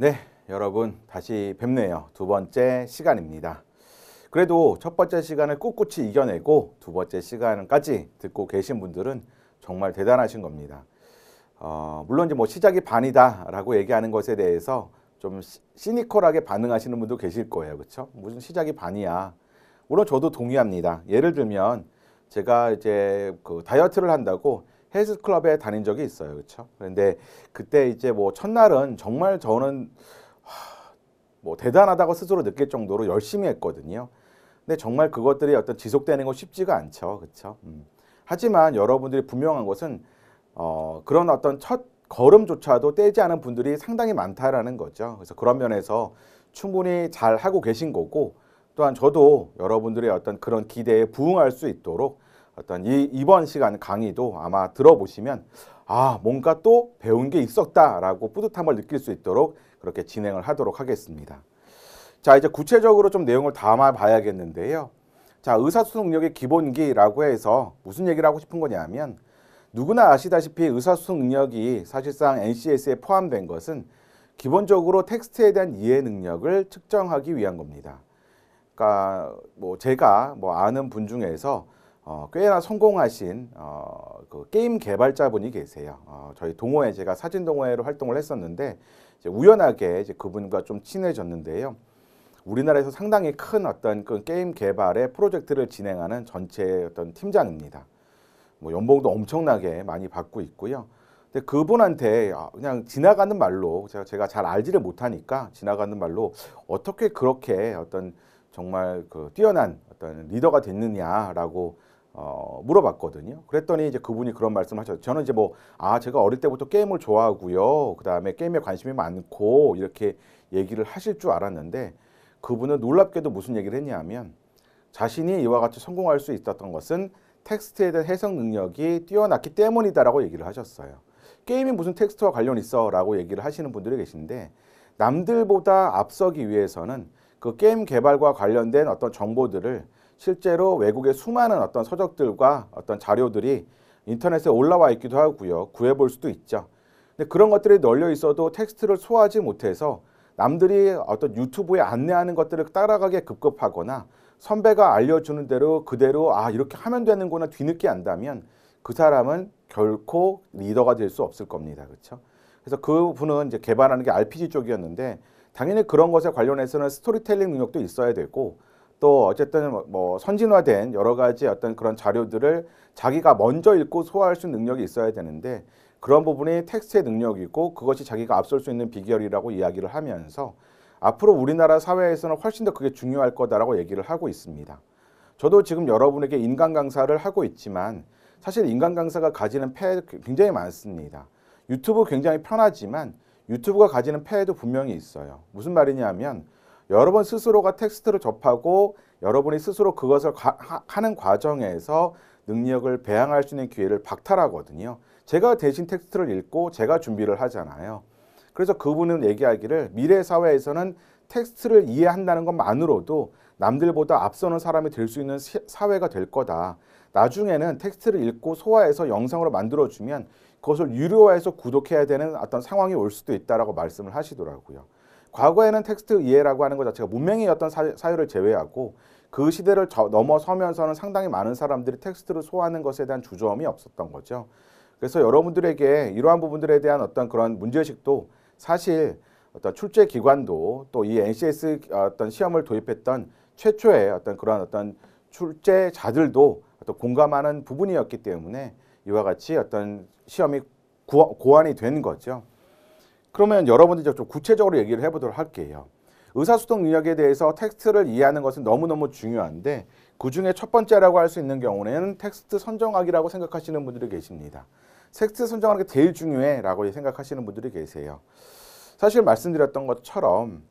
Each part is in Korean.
네, 여러분 다시 뵙네요. 두 번째 시간입니다. 그래도 첫 번째 시간을 꿋꿋이 이겨내고 두 번째 시간까지 듣고 계신 분들은 정말 대단하신 겁니다. 어, 물론 이제 뭐 시작이 반이다라고 얘기하는 것에 대해서 좀 시니컬하게 반응하시는 분도 계실 거예요. 그렇죠? 무슨 시작이 반이야. 물론 저도 동의합니다. 예를 들면 제가 이제 그 다이어트를 한다고 헬스 클럽에 다닌 적이 있어요. 그렇죠? 그런데 그때 이제 뭐 첫날은 정말 저는 뭐 대단하다고 스스로 느낄 정도로 열심히 했거든요. 근데 정말 그것들이 어떤 지속되는 건 쉽지가 않죠. 그렇죠? 음. 하지만 여러분들이 분명한 것은 어, 그런 어떤 첫 걸음조차도 떼지 않은 분들이 상당히 많다라는 거죠. 그래서 그런 면에서 충분히 잘 하고 계신 거고 또한 저도 여러분들의 어떤 그런 기대에 부응할 수 있도록 어떤 이 이번 시간 강의도 아마 들어보시면 아 뭔가 또 배운 게 있었다라고 뿌듯함을 느낄 수 있도록 그렇게 진행을 하도록 하겠습니다. 자 이제 구체적으로 좀 내용을 담아봐야겠는데요. 자 의사소통력의 기본기라고 해서 무슨 얘기를 하고 싶은 거냐면 누구나 아시다시피 의사소통력이 사실상 NCS에 포함된 것은 기본적으로 텍스트에 대한 이해 능력을 측정하기 위한 겁니다. 그러니까 뭐 제가 뭐 아는 분 중에서 어, 꽤나 성공하신 어, 그 게임 개발자분이 계세요. 어, 저희 동호회 제가 사진 동호회로 활동을 했었는데 우연하게 이제 그분과 좀 친해졌는데요. 우리나라에서 상당히 큰 어떤 그 게임 개발의 프로젝트를 진행하는 전체 어떤 팀장입니다. 뭐 연봉도 엄청나게 많이 받고 있고요. 근데 그분한테 아, 그냥 지나가는 말로 제가 제가 잘 알지를 못하니까 지나가는 말로 어떻게 그렇게 어떤 정말 그 뛰어난 어떤 리더가 됐느냐라고 어, 물어봤거든요. 그랬더니 이제 그분이 그런 말씀을 하셨죠. 저는 이제 뭐, 아, 제가 어릴 때부터 게임을 좋아하고요. 그 다음에 게임에 관심이 많고, 이렇게 얘기를 하실 줄 알았는데, 그분은 놀랍게도 무슨 얘기를 했냐면, 자신이 이와 같이 성공할 수 있었던 것은 텍스트에 대한 해석 능력이 뛰어났기 때문이다라고 얘기를 하셨어요. 게임이 무슨 텍스트와 관련 있어 라고 얘기를 하시는 분들이 계신데, 남들보다 앞서기 위해서는 그 게임 개발과 관련된 어떤 정보들을 실제로 외국의 수많은 어떤 서적들과 어떤 자료들이 인터넷에 올라와 있기도 하고요. 구해볼 수도 있죠. 근데 그런 것들이 널려 있어도 텍스트를 소화하지 못해서 남들이 어떤 유튜브에 안내하는 것들을 따라가게 급급하거나 선배가 알려주는 대로 그대로 아 이렇게 하면 되는구나 뒤늦게 안다면 그 사람은 결코 리더가 될 수 없을 겁니다. 그렇죠? 그래서 그 분은 이제 개발하는 게 RPG 쪽이었는데 당연히 그런 것에 관련해서는 스토리텔링 능력도 있어야 되고 또 어쨌든 뭐, 뭐 선진화된 여러 가지 어떤 그런 자료들을 자기가 먼저 읽고 소화할 수 있는 능력이 있어야 되는데 그런 부분이 텍스트의 능력이고 그것이 자기가 앞설 수 있는 비결이라고 이야기를 하면서 앞으로 우리나라 사회에서는 훨씬 더 그게 중요할 거다라고 얘기를 하고 있습니다. 저도 지금 여러분에게 인간 강사를 하고 있지만 사실 인간 강사가 가지는 폐 그 굉장히 많습니다. 유튜브 굉장히 편하지만 유튜브가 가지는 폐해도 분명히 있어요. 무슨 말이냐면 여러분 스스로가 텍스트를 접하고 여러분이 스스로 그것을 가, 하, 하는 과정에서 능력을 배양할 수 있는 기회를 박탈하거든요. 제가 대신 텍스트를 읽고 제가 준비를 하잖아요. 그래서 그분은 얘기하기를 미래 사회에서는 텍스트를 이해한다는 것만으로도 남들보다 앞서는 사람이 될 수 있는 사회가 될 거다. 나중에는 텍스트를 읽고 소화해서 영상으로 만들어주면 그것을 유료화해서 구독해야 되는 어떤 상황이 올 수도 있다라고 말씀을 하시더라고요. 과거에는 텍스트 이해라고 하는 것 자체가 문명의 어떤 사유를 제외하고 그 시대를 저, 넘어서면서는 상당히 많은 사람들이 텍스트를 소화하는 것에 대한 주저함이 없었던 거죠. 그래서 여러분들에게 이러한 부분들에 대한 어떤 그런 문제의식도 사실 어떤 출제 기관도 또 이 NCS 어떤 시험을 도입했던 최초의 어떤 그런 어떤 출제자들도 어떤 공감하는 부분이었기 때문에 이와 같이 어떤 시험이 고안이 된 거죠. 그러면 여러분들이 좀 구체적으로 얘기를 해보도록 할게요. 의사소통 능력에 대해서 텍스트를 이해하는 것은 너무너무 중요한데 그 중에 첫 번째라고 할 수 있는 경우는 텍스트 선정학이라고 생각하시는 분들이 계십니다. 텍스트 선정하는 게 제일 중요해 라고 생각하시는 분들이 계세요. 사실 말씀드렸던 것처럼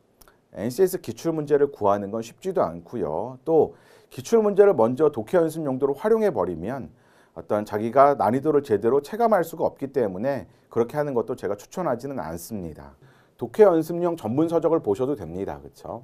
NCS 기출문제를 구하는 건 쉽지도 않고요. 또 기출문제를 먼저 독해연습 용도로 활용해버리면 어떤 자기가 난이도를 제대로 체감할 수가 없기 때문에 그렇게 하는 것도 제가 추천하지는 않습니다. 독해 연습용 전문 서적을 보셔도 됩니다. 그렇죠?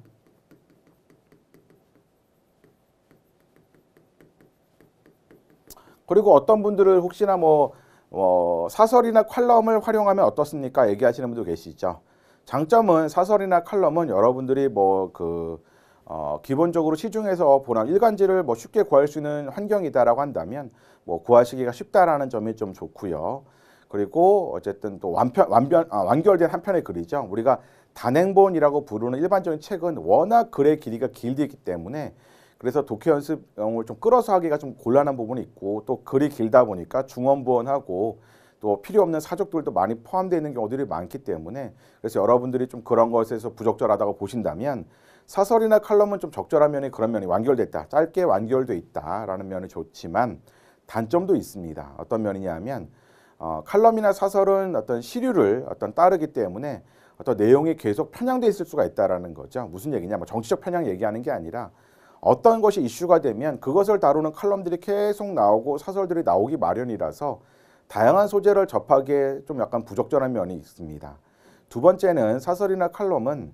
그리고 어떤 분들은 혹시나 뭐 어, 사설이나 칼럼을 활용하면 어떻습니까? 얘기하시는 분도 계시죠. 장점은 사설이나 칼럼은 여러분들이 뭐그 어, 기본적으로 시중에서 보는 일간지를 뭐 쉽게 구할 수 있는 환경이다라고 한다면 뭐 구하시기가 쉽다라는 점이 좀 좋고요. 그리고 어쨌든 또 완편, 완변, 아, 완결된 한 편의 글이죠. 우리가 단행본이라고 부르는 일반적인 책은 워낙 글의 길이가 길기 때문에 그래서 독해 연습용을 좀 끌어서 하기가 좀 곤란한 부분이 있고 또 글이 길다 보니까 중원부원하고 또 필요 없는 사족들도 많이 포함되어 있는 경우들이 많기 때문에 그래서 여러분들이 좀 그런 것에서 부적절하다고 보신다면 사설이나 칼럼은 좀 적절한 면이 그런 면이 완결됐다 짧게 완결돼 있다라는 면이 좋지만 단점도 있습니다. 어떤 면이냐 하면 어, 칼럼이나 사설은 어떤 시류를 어떤 따르기 때문에 어떤 내용이 계속 편향돼 있을 수가 있다라는 거죠. 무슨 얘기냐? 뭐 정치적 편향 얘기하는 게 아니라 어떤 것이 이슈가 되면 그것을 다루는 칼럼들이 계속 나오고 사설들이 나오기 마련이라서 다양한 소재를 접하기에 좀 약간 부적절한 면이 있습니다. 두 번째는 사설이나 칼럼은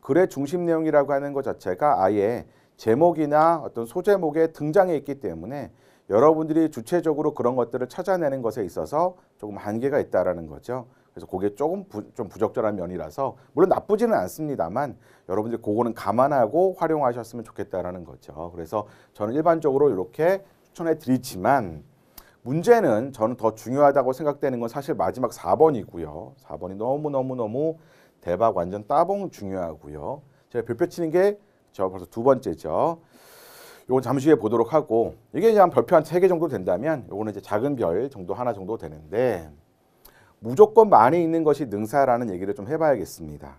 글의 중심 내용이라고 하는 것 자체가 아예 제목이나 어떤 소제목에 등장해 있기 때문에 여러분들이 주체적으로 그런 것들을 찾아내는 것에 있어서 조금 한계가 있다라는 거죠. 그래서 그게 조금 부, 좀 부적절한 면이라서 물론 나쁘지는 않습니다만 여러분들 그거는 감안하고 활용하셨으면 좋겠다라는 거죠. 그래서 저는 일반적으로 이렇게 추천해 드리지만 문제는 저는 더 중요하다고 생각되는 건 사실 마지막 4번이고요. 4번이 너무너무너무 대박 완전 따봉 중요하고요. 제가 별표 치는 게 저 벌써 두 번째죠. 요건 잠시 후에 보도록 하고 이게 이제 한 별표 한 세 개 정도 된다면 요거는 이제 작은 별 정도 하나 정도 되는데 무조건 많이 있는 것이 능사라는 얘기를 좀 해봐야겠습니다.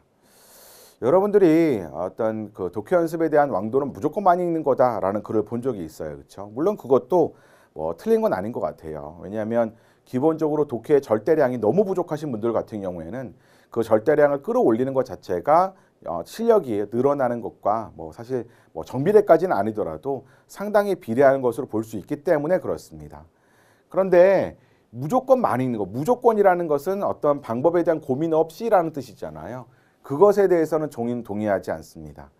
여러분들이 어떤 그 독해 연습에 대한 왕도는 무조건 많이 읽는 거다라는 글을 본 적이 있어요. 그렇죠? 물론 그것도 뭐 틀린 건 아닌 것 같아요. 왜냐하면 기본적으로 독해의 절대량이 너무 부족하신 분들 같은 경우에는 그 절대량을 끌어올리는 것 자체가 어, 실력이 늘어나는 것과 뭐 사실 뭐 정비례까지는 아니더라도 상당히 비례하는 것으로 볼 수 있기 때문에 그렇습니다. 그런데 무조건 많이 있는 거, 무조건이라는 것은 어떤 방법에 대한 고민 없이라는 뜻이잖아요. 그것에 대해서는 종인 동의하지 않습니다.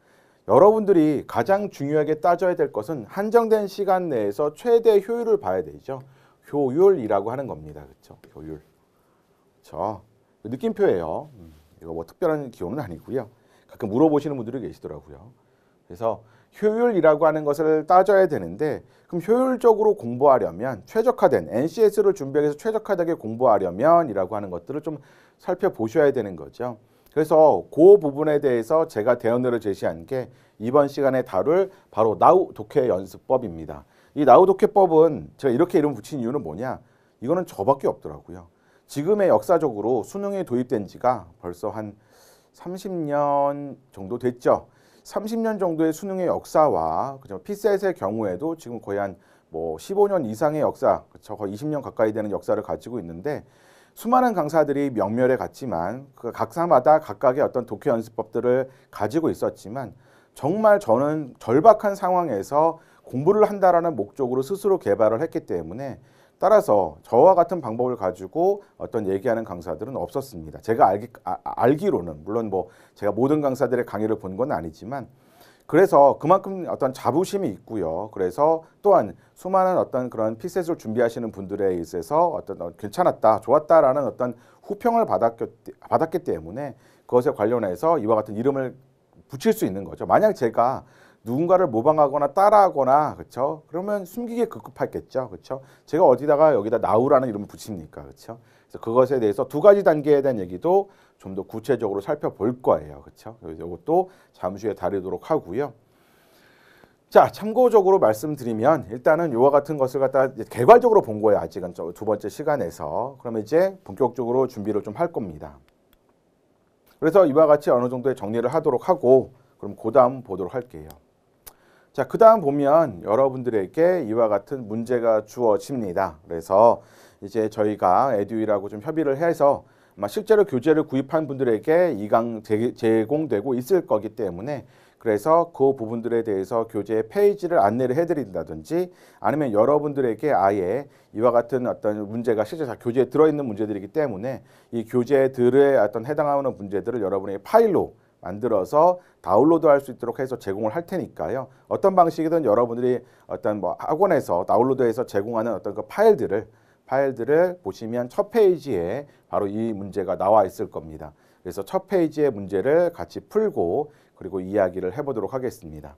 여러분들이 가장 중요하게 따져야 될 것은 한정된 시간 내에서 최대 효율을 봐야 되죠. 효율이라고 하는 겁니다. 그렇죠? 효율. 그렇죠? 느낌표예요. 음, 이거 뭐 특별한 기호는 아니고요. 가끔 물어보시는 분들이 계시더라고요. 그래서 효율이라고 하는 것을 따져야 되는데 그럼 효율적으로 공부하려면 최적화된 NCS를 준비해서 최적화되게 공부하려면 이라고 하는 것들을 좀 살펴보셔야 되는 거죠. 그래서 그 부분에 대해서 제가 대안으 제시한 게 이번 시간에 다룰 바로 나우 독해 연습법입니다. 이 나우 독해법은 제가 이렇게 이름 붙인 이유는 뭐냐? 이거는 저밖에 없더라고요. 지금의 역사적으로 수능에 도입된 지가 벌써 한 30년 정도 됐죠. 30년 정도의 수능의 역사와 그죠 피셋의 경우에도 지금 거의 한뭐 15년 이상의 역사, 그쵸 거의 20년 가까이 되는 역사를 가지고 있는데 수많은 강사들이 명멸에 갔지만 그 각사마다 각각의 어떤 독해 연습법들을 가지고 있었지만 정말 저는 절박한 상황에서 공부를 한다라는 목적으로 스스로 개발을 했기 때문에 따라서 저와 같은 방법을 가지고 어떤 얘기하는 강사들은 없었습니다. 제가 알기, 아, 아 알기로는 물론 뭐 제가 모든 강사들의 강의를 본 건 아니지만 그래서 그만큼 어떤 자부심이 있고요. 그래서 또한 수많은 어떤 그런 피셋을 준비하시는 분들에 있어서 어떤 어, 괜찮았다, 좋았다라는 어떤 후평을 받았기, 받았기 때문에 그것에 관련해서 이와 같은 이름을 붙일 수 있는 거죠. 만약 제가 누군가를 모방하거나 따라하거나 그렇죠? 그러면 숨기기에 급급하겠죠. 그렇죠? 제가 어디다가 여기다 나우라는 이름을 붙입니까? 그렇죠? 그래서 그것에 대해서 두 가지 단계에 대한 얘기도 좀 더 구체적으로 살펴볼 거예요. 그렇죠? 이것도 잠시 후에 다루도록 하고요. 자, 참고적으로 말씀드리면 일단은 이와 같은 것을 갖다 개괄적으로 본 거예요. 아직은 두 번째 시간에서. 그러면 이제 본격적으로 준비를 좀 할 겁니다. 그래서 이와 같이 어느 정도의 정리를 하도록 하고 그럼 그 다음 보도록 할게요. 자, 그 다음 보면 여러분들에게 이와 같은 문제가 주어집니다. 그래서 이제 저희가 에듀이라고 좀 협의를 해서 실제로 교재를 구입한 분들에게 이강 제공되고 있을 거기 때문에 그래서 그 부분들에 대해서 교재의 페이지를 안내를 해드린다든지 아니면 여러분들에게 아예 이와 같은 어떤 문제가 실제 교재에 들어있는 문제들이기 때문에 이 교재들에 어떤 해당하는 문제들을 여러분의 파일로 만들어서 다운로드할 수 있도록 해서 제공을 할 테니까요. 어떤 방식이든 여러분들이 어떤 뭐 학원에서 다운로드해서 제공하는 어떤 그 파일들을 파일들을 보시면 첫 페이지에 바로 이 문제가 나와 있을 겁니다. 그래서 첫 페이지의 문제를 같이 풀고 그리고 이야기를 해보도록 하겠습니다.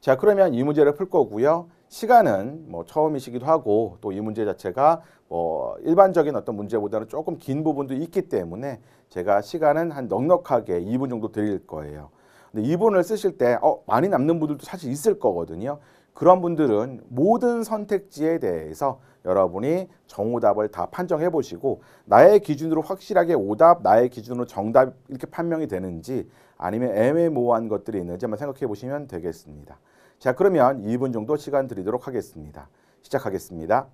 자 그러면 이 문제를 풀 거고요. 시간은 뭐 처음이시기도 하고 또 이 문제 자체가 뭐 일반적인 어떤 문제보다는 조금 긴 부분도 있기 때문에 제가 시간은 한 넉넉하게 2분 정도 드릴 거예요. 근데 2분을 쓰실 때 어, 많이 남는 분들도 사실 있을 거거든요. 그런 분들은 모든 선택지에 대해서 여러분이 정오답을 다 판정해 보시고 나의 기준으로 확실하게 오답, 나의 기준으로 정답 이렇게 판명이 되는지 아니면 애매모호한 것들이 있는지 한번 생각해 보시면 되겠습니다. 자 그러면 2분 정도 시간 드리도록 하겠습니다. 시작하겠습니다.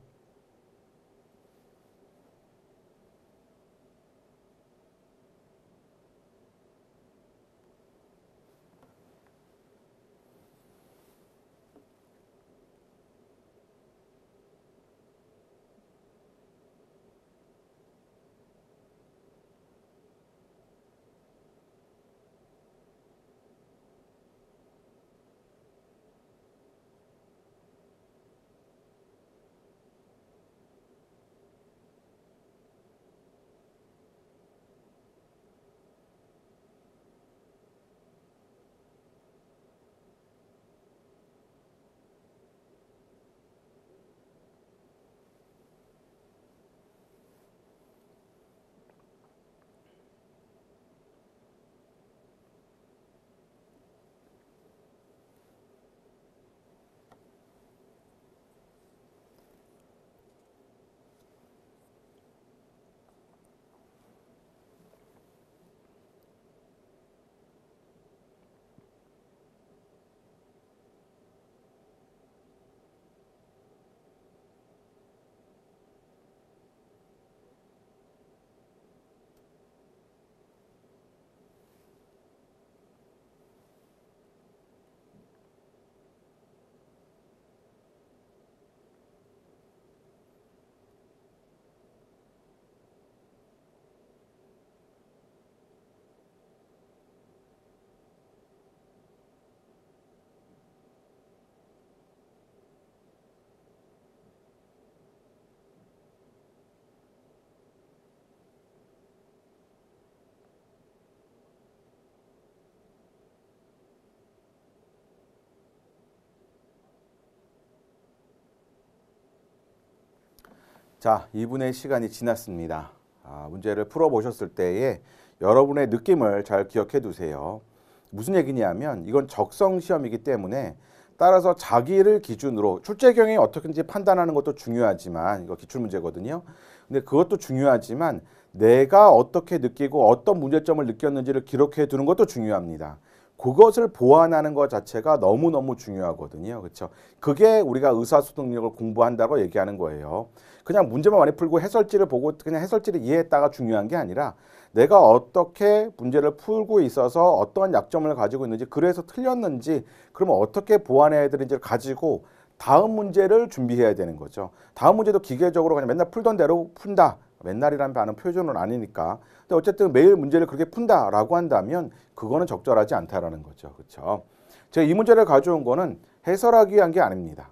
자, 2분의 시간이 지났습니다. 아, 문제를 풀어보셨을 때에 여러분의 느낌을 잘 기억해 두세요. 무슨 얘기냐면 이건 적성 시험이기 때문에 따라서 자기를 기준으로 출제 경향이 어떻게든지 판단하는 것도 중요하지만 이거 기출 문제거든요. 근데 그것도 중요하지만 내가 어떻게 느끼고 어떤 문제점을 느꼈는지를 기록해 두는 것도 중요합니다. 그것을 보완하는 것 자체가 너무너무 중요하거든요. 그렇죠? 그게 우리가 의사소득 력을 공부한다고 얘기하는 거예요. 그냥 문제만 많이 풀고 해설지를 보고 그냥 해설지를 이해했다가 중요한 게 아니라 내가 어떻게 문제를 풀고 있어서 어떠한 약점을 가지고 있는지 그래서 틀렸는지 그러면 어떻게 보완해야 되는지를 가지고 다음 문제를 준비해야 되는 거죠. 다음 문제도 기계적으로 그냥 맨날 풀던 대로 푼다. 맨날이라는 표준은 아니니까 근데 어쨌든 매일 문제를 그렇게 푼다라고 한다면 그거는 적절하지 않다라는 거죠. 그렇죠? 제가 이 문제를 가져온 거는 해설하기 위한 게 아닙니다.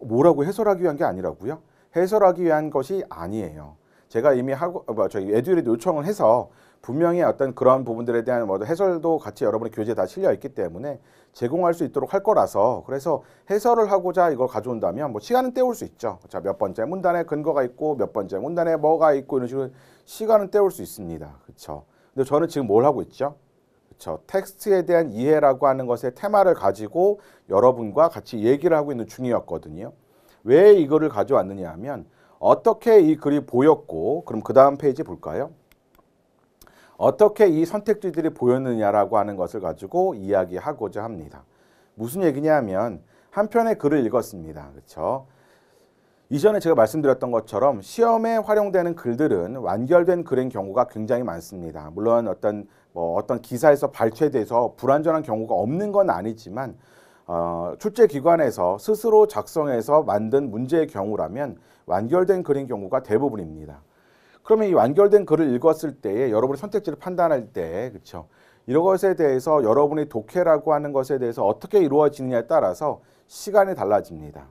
뭐라고 해설하기 위한 게 아니라고요? 해설하기 위한 것이 아니에요. 제가 이미 하고 어, 뭐저기에듀리에도 요청을 해서 분명히 어떤 그런 부분들에 대한 뭐 해설도 같이 여러분의 교재에 다 실려 있기 때문에 제공할 수 있도록 할 거라서 그래서 해설을 하고자 이걸 가져온다면 뭐 시간은 때울 수 있죠. 자, 몇 번째 문단에 근거가 있고 몇 번째 문단에 뭐가 있고 이런 식으로 시간은 때울 수 있습니다. 그렇죠. 근데 저는 지금 뭘 하고 있죠? 그렇죠. 텍스트에 대한 이해라고 하는 것의 테마를 가지고 여러분과 같이 얘기를 하고 있는 중이었거든요. 왜 이거를 가져왔느냐 하면 어떻게 이 글이 보였고 그럼 그 다음 페이지 볼까요? 어떻게 이 선택지들이 보였느냐라고 하는 것을 가지고 이야기하고자 합니다. 무슨 얘기냐면 한 편의 글을 읽었습니다. 그렇죠? 이전에 제가 말씀드렸던 것처럼 시험에 활용되는 글들은 완결된 글인 경우가 굉장히 많습니다. 물론 어떤 뭐 어떤 기사에서 발췌돼서 불완전한 경우가 없는 건 아니지만 어, 출제 기관에서 스스로 작성해서 만든 문제의 경우라면 완결된 글인 경우가 대부분입니다. 그러면 이 완결된 글을 읽었을 때에 여러분의 선택지를 판단할 때 그렇죠. 이런 것에 대해서 여러분의 독해라고 하는 것에 대해서 어떻게 이루어지느냐에 따라서 시간이 달라집니다.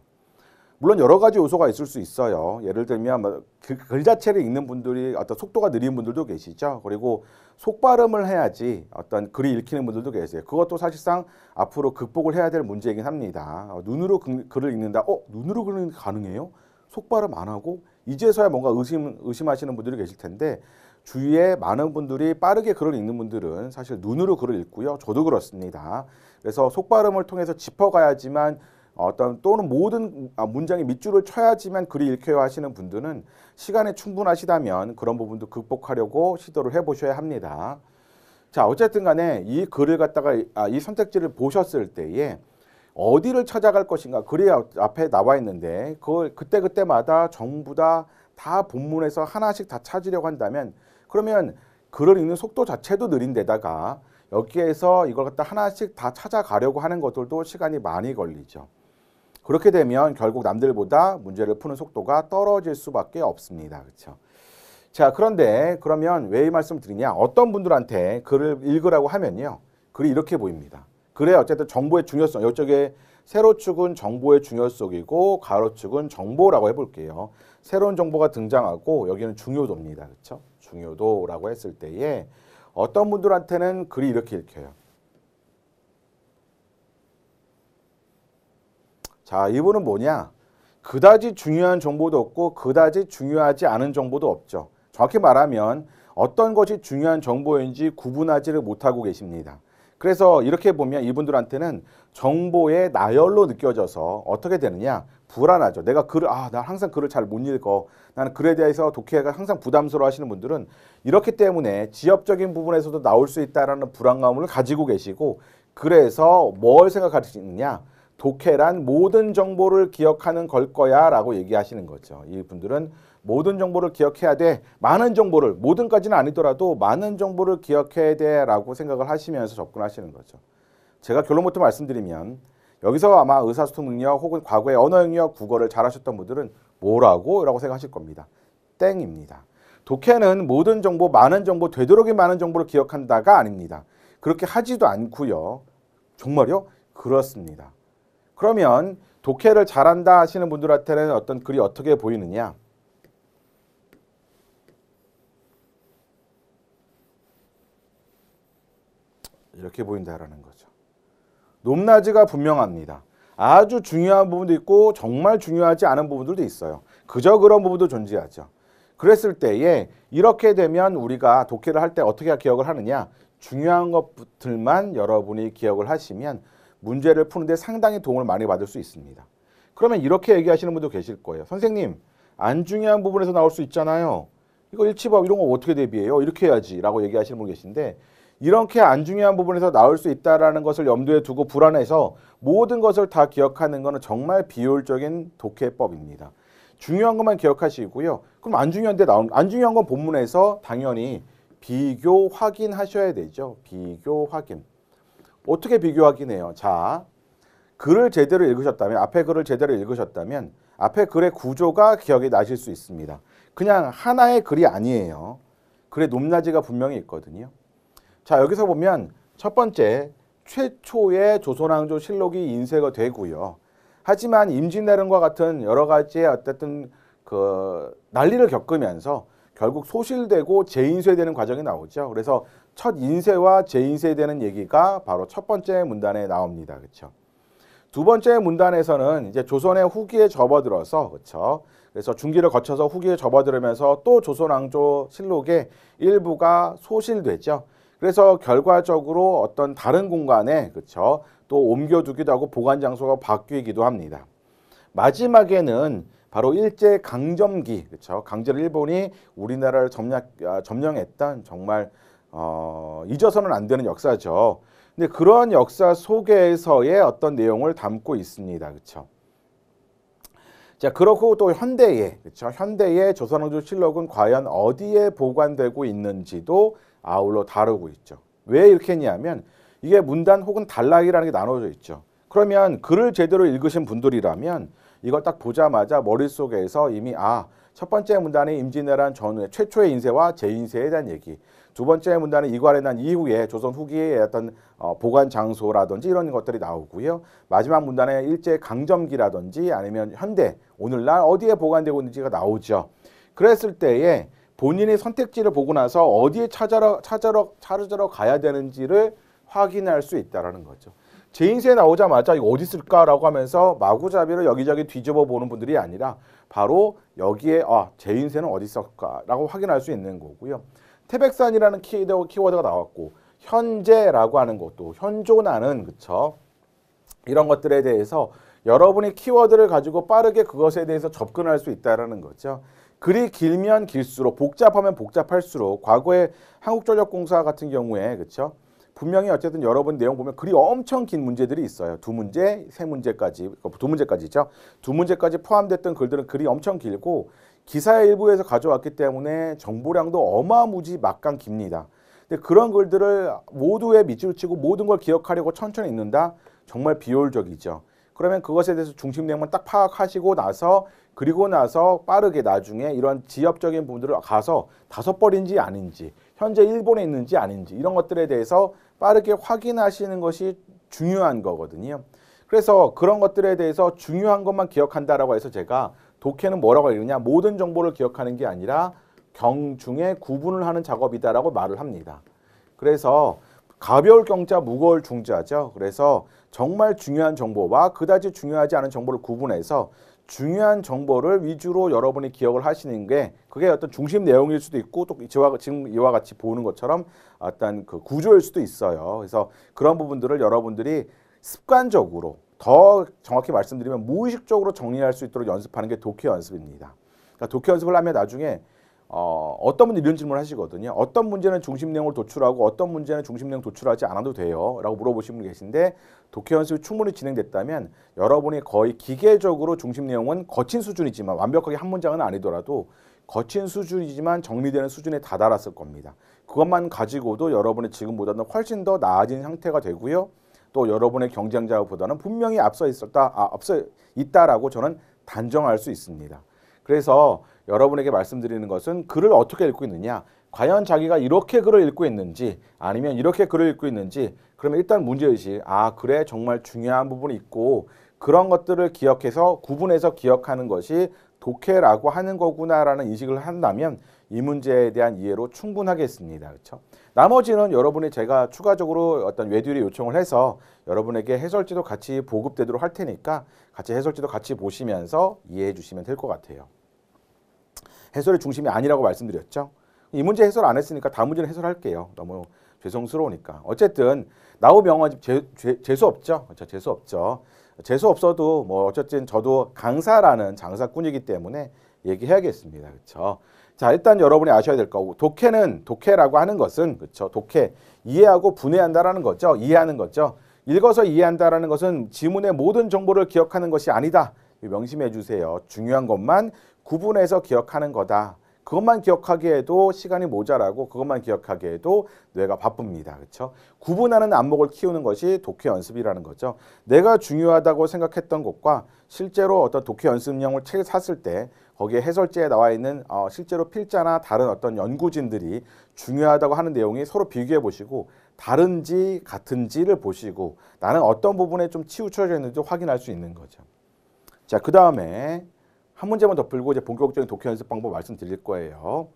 물론 여러 가지 요소가 있을 수 있어요. 예를 들면 뭐 그글 자체를 읽는 분들이 어떤 속도가 느린 분들도 계시죠. 그리고 속발음을 해야지 어떤 글이 읽히는 분들도 계세요. 그것도 사실상 앞으로 극복을 해야 될 문제이긴 합니다. 어, 눈으로 글을 읽는다. 어, 눈으로 글이 가능해요? 속발음 안 하고 이제서야 뭔가 의심 의심하시는 분들이 계실 텐데 주위에 많은 분들이 빠르게 글을 읽는 분들은 사실 눈으로 글을 읽고요. 저도 그렇습니다. 그래서 속발음을 통해서 짚어가야지만 어떤 또는 모든 아, 문장의 밑줄을 쳐야지만 글이 읽혀요 하시는 분들은 시간에 충분하시다면 그런 부분도 극복하려고 시도를 해보셔야 합니다. 자 어쨌든 간에 이 글을 갖다가 아, 이 선택지를 보셨을 때에 어디를 찾아갈 것인가 글이 앞에 나와 있는데 그걸 그때그때마다 전부 다다 본문에서 하나씩 다 찾으려고 한다면 그러면 글을 읽는 속도 자체도 느린데다가 여기에서 이걸 갖다 하나씩 다 찾아가려고 하는 것들도 시간이 많이 걸리죠. 그렇게 되면 결국 남들보다 문제를 푸는 속도가 떨어질 수밖에 없습니다. 그렇죠? 자, 그런데 그러면 왜 이 말씀 을 드리냐? 어떤 분들한테 글을 읽으라고 하면요. 글이 이렇게 보입니다. 그래야 어쨌든 정보의 중요성, 이쪽에 세로축은 정보의 중요성이고 가로축은 정보라고 해볼게요. 새로운 정보가 등장하고 여기는 중요도입니다. 그렇죠? 중요도라고 했을 때에 어떤 분들한테는 글이 이렇게 읽혀요. 자, 이분은 뭐냐? 그다지 중요한 정보도 없고 그다지 중요하지 않은 정보도 없죠. 정확히 말하면 어떤 것이 중요한 정보인지 구분하지를 못하고 계십니다. 그래서 이렇게 보면 이분들한테는 정보의 나열로 느껴져서 어떻게 되느냐 불안하죠. 내가 글을 아, 나 항상 글을 잘 못 읽어. 나는 글에 대해서 독해가 항상 부담스러워 하시는 분들은 이렇기 때문에 지엽적인 부분에서도 나올 수 있다라는 불안감을 가지고 계시고 그래서 뭘 생각하시느냐? 독해란 모든 정보를 기억하는 걸 거야라고 얘기하시는 거죠. 이분들은 모든 정보를 기억해야 돼. 많은 정보를 모든까지는 아니더라도 많은 정보를 기억해야 돼라고 생각을 하시면서 접근하시는 거죠. 제가 결론부터 말씀드리면 여기서 아마 의사소통 능력 혹은 과거의 언어 영역 국어를 잘하셨던 분들은 뭐라고? 라고 생각하실 겁니다. 땡입니다. 독해는 모든 정보, 많은 정보, 되도록이 많은 정보를 기억한다가 아닙니다. 그렇게 하지도 않고요. 정말요? 그렇습니다. 그러면 독해를 잘한다 하시는 분들한테는 어떤 글이 어떻게 보이느냐? 이렇게 보인다라는 거죠. 높낮이가 분명합니다. 아주 중요한 부분도 있고 정말 중요하지 않은 부분들도 있어요. 그저 그런 부분도 존재하죠. 그랬을 때에 이렇게 되면 우리가 독해를 할 때 어떻게 기억을 하느냐 중요한 것들만 여러분이 기억을 하시면 문제를 푸는데 상당히 도움을 많이 받을 수 있습니다. 그러면 이렇게 얘기하시는 분도 계실 거예요. 선생님 안 중요한 부분에서 나올 수 있잖아요. 이거 일치법 이런 거 어떻게 대비해요? 이렇게 해야지 라고 얘기하시는 분 계신데 이렇게 안 중요한 부분에서 나올 수 있다라는 것을 염두에 두고 불안해서 모든 것을 다 기억하는 것은 정말 비효율적인 독해법입니다. 중요한 것만 기억하시고요. 그럼 안 중요한데 나온 안 중요한 건 본문에서 당연히 비교 확인하셔야 되죠. 비교 확인. 어떻게 비교 확인해요? 자, 글을 제대로 읽으셨다면 앞에 글을 제대로 읽으셨다면 앞에 글의 구조가 기억이 나실 수 있습니다. 그냥 하나의 글이 아니에요. 글의 높낮이가 분명히 있거든요. 자 여기서 보면 첫 번째 최초의 조선왕조 실록이 인쇄가 되고요. 하지만 임진왜란과 같은 여러 가지의 어쨌든 그 난리를 겪으면서 결국 소실되고 재인쇄되는 과정이 나오죠. 그래서 첫 인쇄와 재인쇄되는 얘기가 바로 첫 번째 문단에 나옵니다. 그렇죠? 두 번째 문단에서는 이제 조선의 후기에 접어들어서 그렇죠. 그래서 중기를 거쳐서 후기에 접어들으면서 또 조선 왕조 실록의 일부가 소실되죠. 그래서 결과적으로 어떤 다른 공간에 그렇죠. 또 옮겨두기도 하고 보관 장소가 바뀌기도 합니다. 마지막에는 바로 일제 강점기 그렇죠. 강제로 일본이 우리나라를 점략, 아, 점령했던 정말 어, 잊어서는 안 되는 역사죠. 근데 그러한 역사 속에서의 어떤 내용을 담고 있습니다. 그렇죠. 자, 그렇고 또 현대에 그렇죠. 현대의 조선왕조 실록은 과연 어디에 보관되고 있는지도 아울러 다루고 있죠. 왜 이렇게 했냐면 이게 문단 혹은 단락이라는 게 나눠져 있죠. 그러면 글을 제대로 읽으신 분들이라면 이걸 딱 보자마자 머릿속에서 이미 아, 첫 번째 문단이 임진왜란 전후의 최초의 인쇄와 재인쇄에 대한 얘기. 두 번째 문단은 이괄에 난 이후에 조선 후기에 어떤 어, 보관 장소라든지 이런 것들이 나오고요. 마지막 문단에 일제 강점기라든지 아니면 현대 오늘날 어디에 보관되고 있는지가 나오죠. 그랬을 때에 본인의 선택지를 보고 나서 어디에 찾아러 찾아러 찾으러 가야 되는지를 확인할 수 있다라는 거죠. 제 인생에 나오자마자 이거 어디 있을까라고 하면서 마구잡이로 여기저기 뒤집어 보는 분들이 아니라 바로 여기에 아, 제 인생은 어디 있을까라고 확인할 수 있는 거고요. 태백산이라는 키워드, 키워드가 나왔고 현재라고 하는 것도 현존하는 그쵸 이런 것들에 대해서 여러분이 키워드를 가지고 빠르게 그것에 대해서 접근할 수 있다라는 거죠. 글이 길면 길수록 복잡하면 복잡할수록 과거에 한국전력공사 같은 경우에 그렇죠? 분명히 어쨌든 여러분 내용 보면 글이 엄청 긴 문제들이 있어요. 두 문제, 세 문제까지, 두 문제까지죠. 두 문제까지 포함됐던 글들은 글이 엄청 길고 기사의 일부에서 가져왔기 때문에 정보량도 어마무지 막강 깁니다. 근데 그런 글들을 모두의 밑줄 치고 모든 걸 기억하려고 천천히 읽는다? 정말 비효율적이죠. 그러면 그것에 대해서 중심 내용만 딱 파악하시고 나서 그리고 나서 빠르게 나중에 이런 지역적인 부분들을 가서 다섯 벌인지 아닌지 현재 일본에 있는지 아닌지 이런 것들에 대해서 빠르게 확인하시는 것이 중요한 거거든요. 그래서 그런 것들에 대해서 중요한 것만 기억한다라고 해서 제가 독해는 뭐라고 읽느냐 모든 정보를 기억하는 게 아니라 경중에 구분을 하는 작업이다라고 말을 합니다. 그래서 가벼울 경자 무거울 중자죠. 그래서 정말 중요한 정보와 그다지 중요하지 않은 정보를 구분해서 중요한 정보를 위주로 여러분이 기억을 하시는 게 그게 어떤 중심 내용일 수도 있고 또 지와, 지금 이와 같이 보는 것처럼 어떤 그 구조일 수도 있어요. 그래서 그런 부분들을 여러분들이 습관적으로 더 정확히 말씀드리면 무의식적으로 정리할 수 있도록 연습하는 게 독해 연습입니다. 그러니까 독해 연습을 하면 나중에 어, 어떤 분이 이런 질문을 하시거든요. 어떤 문제는 중심 내용을 도출하고 어떤 문제는 중심 내용 도출하지 않아도 돼요. 라고 물어보신는분 계신데 독해 연습이 충분히 진행됐다면 여러분이 거의 기계적으로 중심 내용은 거친 수준이지만 완벽하게 한 문장은 아니더라도 거친 수준이지만 정리되는 수준에 다다랐을 겁니다. 그것만 가지고도 여러분의 지금보다는 훨씬 더 나아진 상태가 되고요. 또 여러분의 경쟁자보다는 분명히 앞서 있었다, 아, 앞서 있다라고 저는 단정할 수 있습니다. 그래서 여러분에게 말씀드리는 것은 글을 어떻게 읽고 있느냐 과연 자기가 이렇게 글을 읽고 있는지 아니면 이렇게 글을 읽고 있는지 그러면 일단 문제의식 아 그래 정말 중요한 부분이 있고 그런 것들을 기억해서 구분해서 기억하는 것이 독해라고 하는 거구나라는 인식을 한다면 이 문제에 대한 이해로 충분하겠습니다. 그렇죠? 나머지는 여러분이 제가 추가적으로 어떤 외주리 요청을 해서 여러분에게 해설지도 같이 보급되도록 할 테니까 같이 해설지도 같이 보시면서 이해해 주시면 될 것 같아요. 해설의 중심이 아니라고 말씀드렸죠. 이 문제 해설 안 했으니까 다음 문제는 해설할게요. 너무 죄송스러우니까. 어쨌든 나우 명언집 재, 수 없죠. 그렇죠. 재수 없죠. 재수 없어도 뭐 어쨌든 저도 강사라는 장사꾼이기 때문에 얘기해야겠습니다. 그렇죠. 자 일단 여러분이 아셔야 될 거고 독해는 독해라고 하는 것은 그렇죠. 독해 이해하고 분해한다라는 거죠. 이해하는 거죠. 읽어서 이해한다라는 것은 지문의 모든 정보를 기억하는 것이 아니다. 명심해 주세요. 중요한 것만 구분해서 기억하는 거다. 그것만 기억하기에도 시간이 모자라고 그것만 기억하기에도 뇌가 바쁩니다. 그렇죠? 구분하는 안목을 키우는 것이 독해 연습이라는 거죠. 내가 중요하다고 생각했던 것과 실제로 어떤 독해 연습용을 책을 샀을 때 거기에 해설지에 나와 있는 어, 실제로 필자나 다른 어떤 연구진들이 중요하다고 하는 내용이 서로 비교해 보시고 다른지 같은지를 보시고 나는 어떤 부분에 좀 치우쳐져 있는지 확인할 수 있는 거죠. 자, 그 다음에 한 문제만 더 풀고 이제 본격적인 독해 연습 방법 말씀드릴 거예요.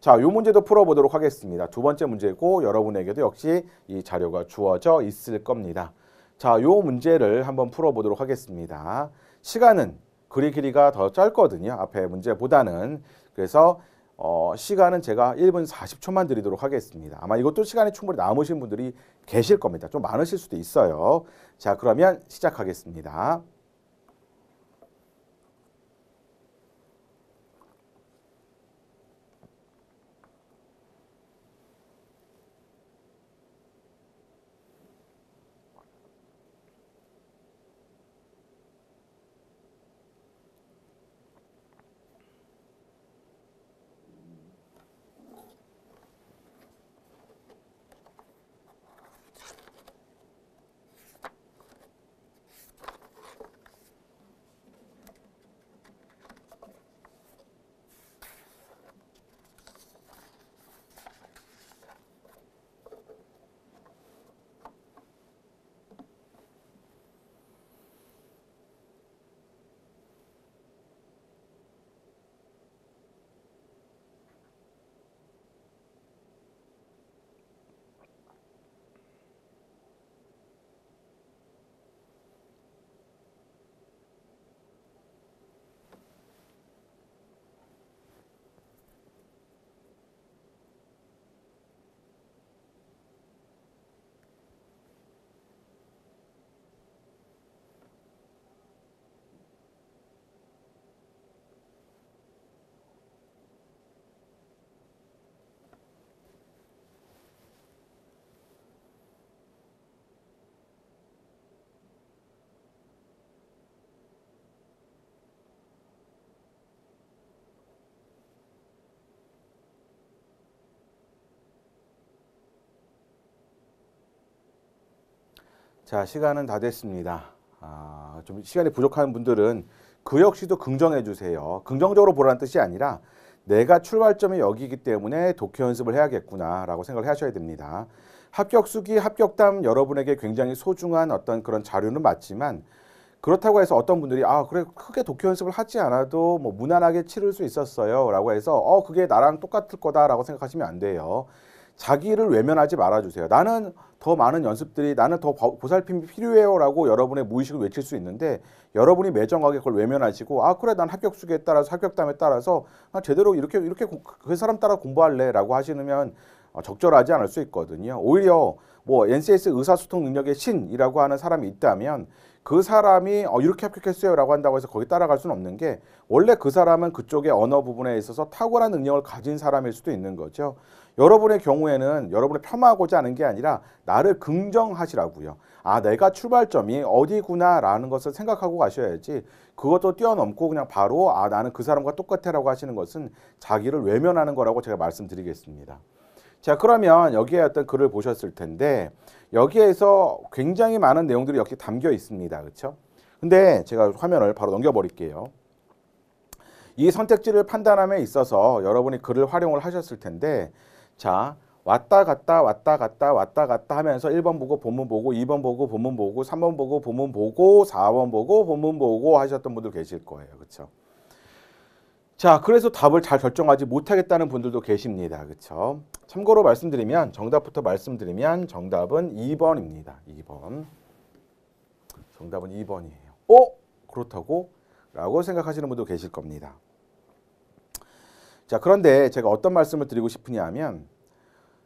자, 요 문제도 풀어보도록 하겠습니다. 두 번째 문제고 여러분에게도 역시 이 자료가 주어져 있을 겁니다. 자, 요 문제를 한번 풀어보도록 하겠습니다. 시간은 그리 길이가 더 짧거든요. 앞에 문제보다는. 그래서 어, 시간은 제가 1분 40초만 드리도록 하겠습니다. 아마 이것도 시간이 충분히 남으신 분들이 계실 겁니다. 좀 많으실 수도 있어요. 자, 그러면 시작하겠습니다. 자, 시간은 다 됐습니다. 아, 좀 시간이 부족한 분들은 그 역시도 긍정해 주세요. 긍정적으로 보라는 뜻이 아니라 내가 출발점이 여기이기 때문에 독해 연습을 해야겠구나라고 생각을 하셔야 됩니다. 합격 수기, 합격담 여러분에게 굉장히 소중한 어떤 그런 자료는 맞지만 그렇다고 해서 어떤 분들이 아 그래 크게 독해 연습을 하지 않아도 뭐 무난하게 치를 수 있었어요라고 해서 어 그게 나랑 똑같을 거다라고 생각하시면 안 돼요. 자기를 외면하지 말아주세요. 나는 더 많은 연습들이 나는 더 보살핌이 필요해요라고 여러분의 무의식을 외칠 수 있는데 여러분이 매정하게 그걸 외면하시고 아 그래 난 합격수기에 따라서 합격담에 따라서 아, 제대로 이렇게 이렇게 그, 그 사람 따라 공부할래라고 하시면 어, 적절하지 않을 수 있거든요. 오히려 뭐 NCS 의사소통 능력의 신이라고 하는 사람이 있다면 그 사람이 어, 이렇게 합격했어요라고 한다고 해서 거기 따라갈 수는 없는 게 원래 그 사람은 그쪽의 언어 부분에 있어서 탁월한 능력을 가진 사람일 수도 있는 거죠. 여러분의 경우에는 여러분을 폄하하고자 하는 게 아니라 나를 긍정하시라고요. 아 내가 출발점이 어디구나라는 것을 생각하고 가셔야지 그것도 뛰어넘고 그냥 바로 아 나는 그 사람과 똑같아라고 하시는 것은 자기를 외면하는 거라고 제가 말씀드리겠습니다. 자 그러면 여기에 어떤 글을 보셨을 텐데 여기에서 굉장히 많은 내용들이 역시 담겨 있습니다. 그렇죠? 근데 제가 화면을 바로 넘겨버릴게요. 이 선택지를 판단함에 있어서 여러분이 글을 활용을 하셨을 텐데 자, 왔다 갔다 왔다 갔다 왔다 갔다 하면서 1번 보고 본문 보고 2번 보고 본문 보고 3번 보고 본문 보고 4번 보고 본문 보고 하셨던 분들 계실 거예요. 그렇죠? 자, 그래서 답을 잘 결정하지 못하겠다는 분들도 계십니다. 그렇죠? 참고로 말씀드리면 정답부터 말씀드리면 정답은 2번입니다. 2번. 정답은 2번이에요. 어? 그렇다고? 라고 생각하시는 분도 계실 겁니다. 자, 그런데 제가 어떤 말씀을 드리고 싶으냐 하면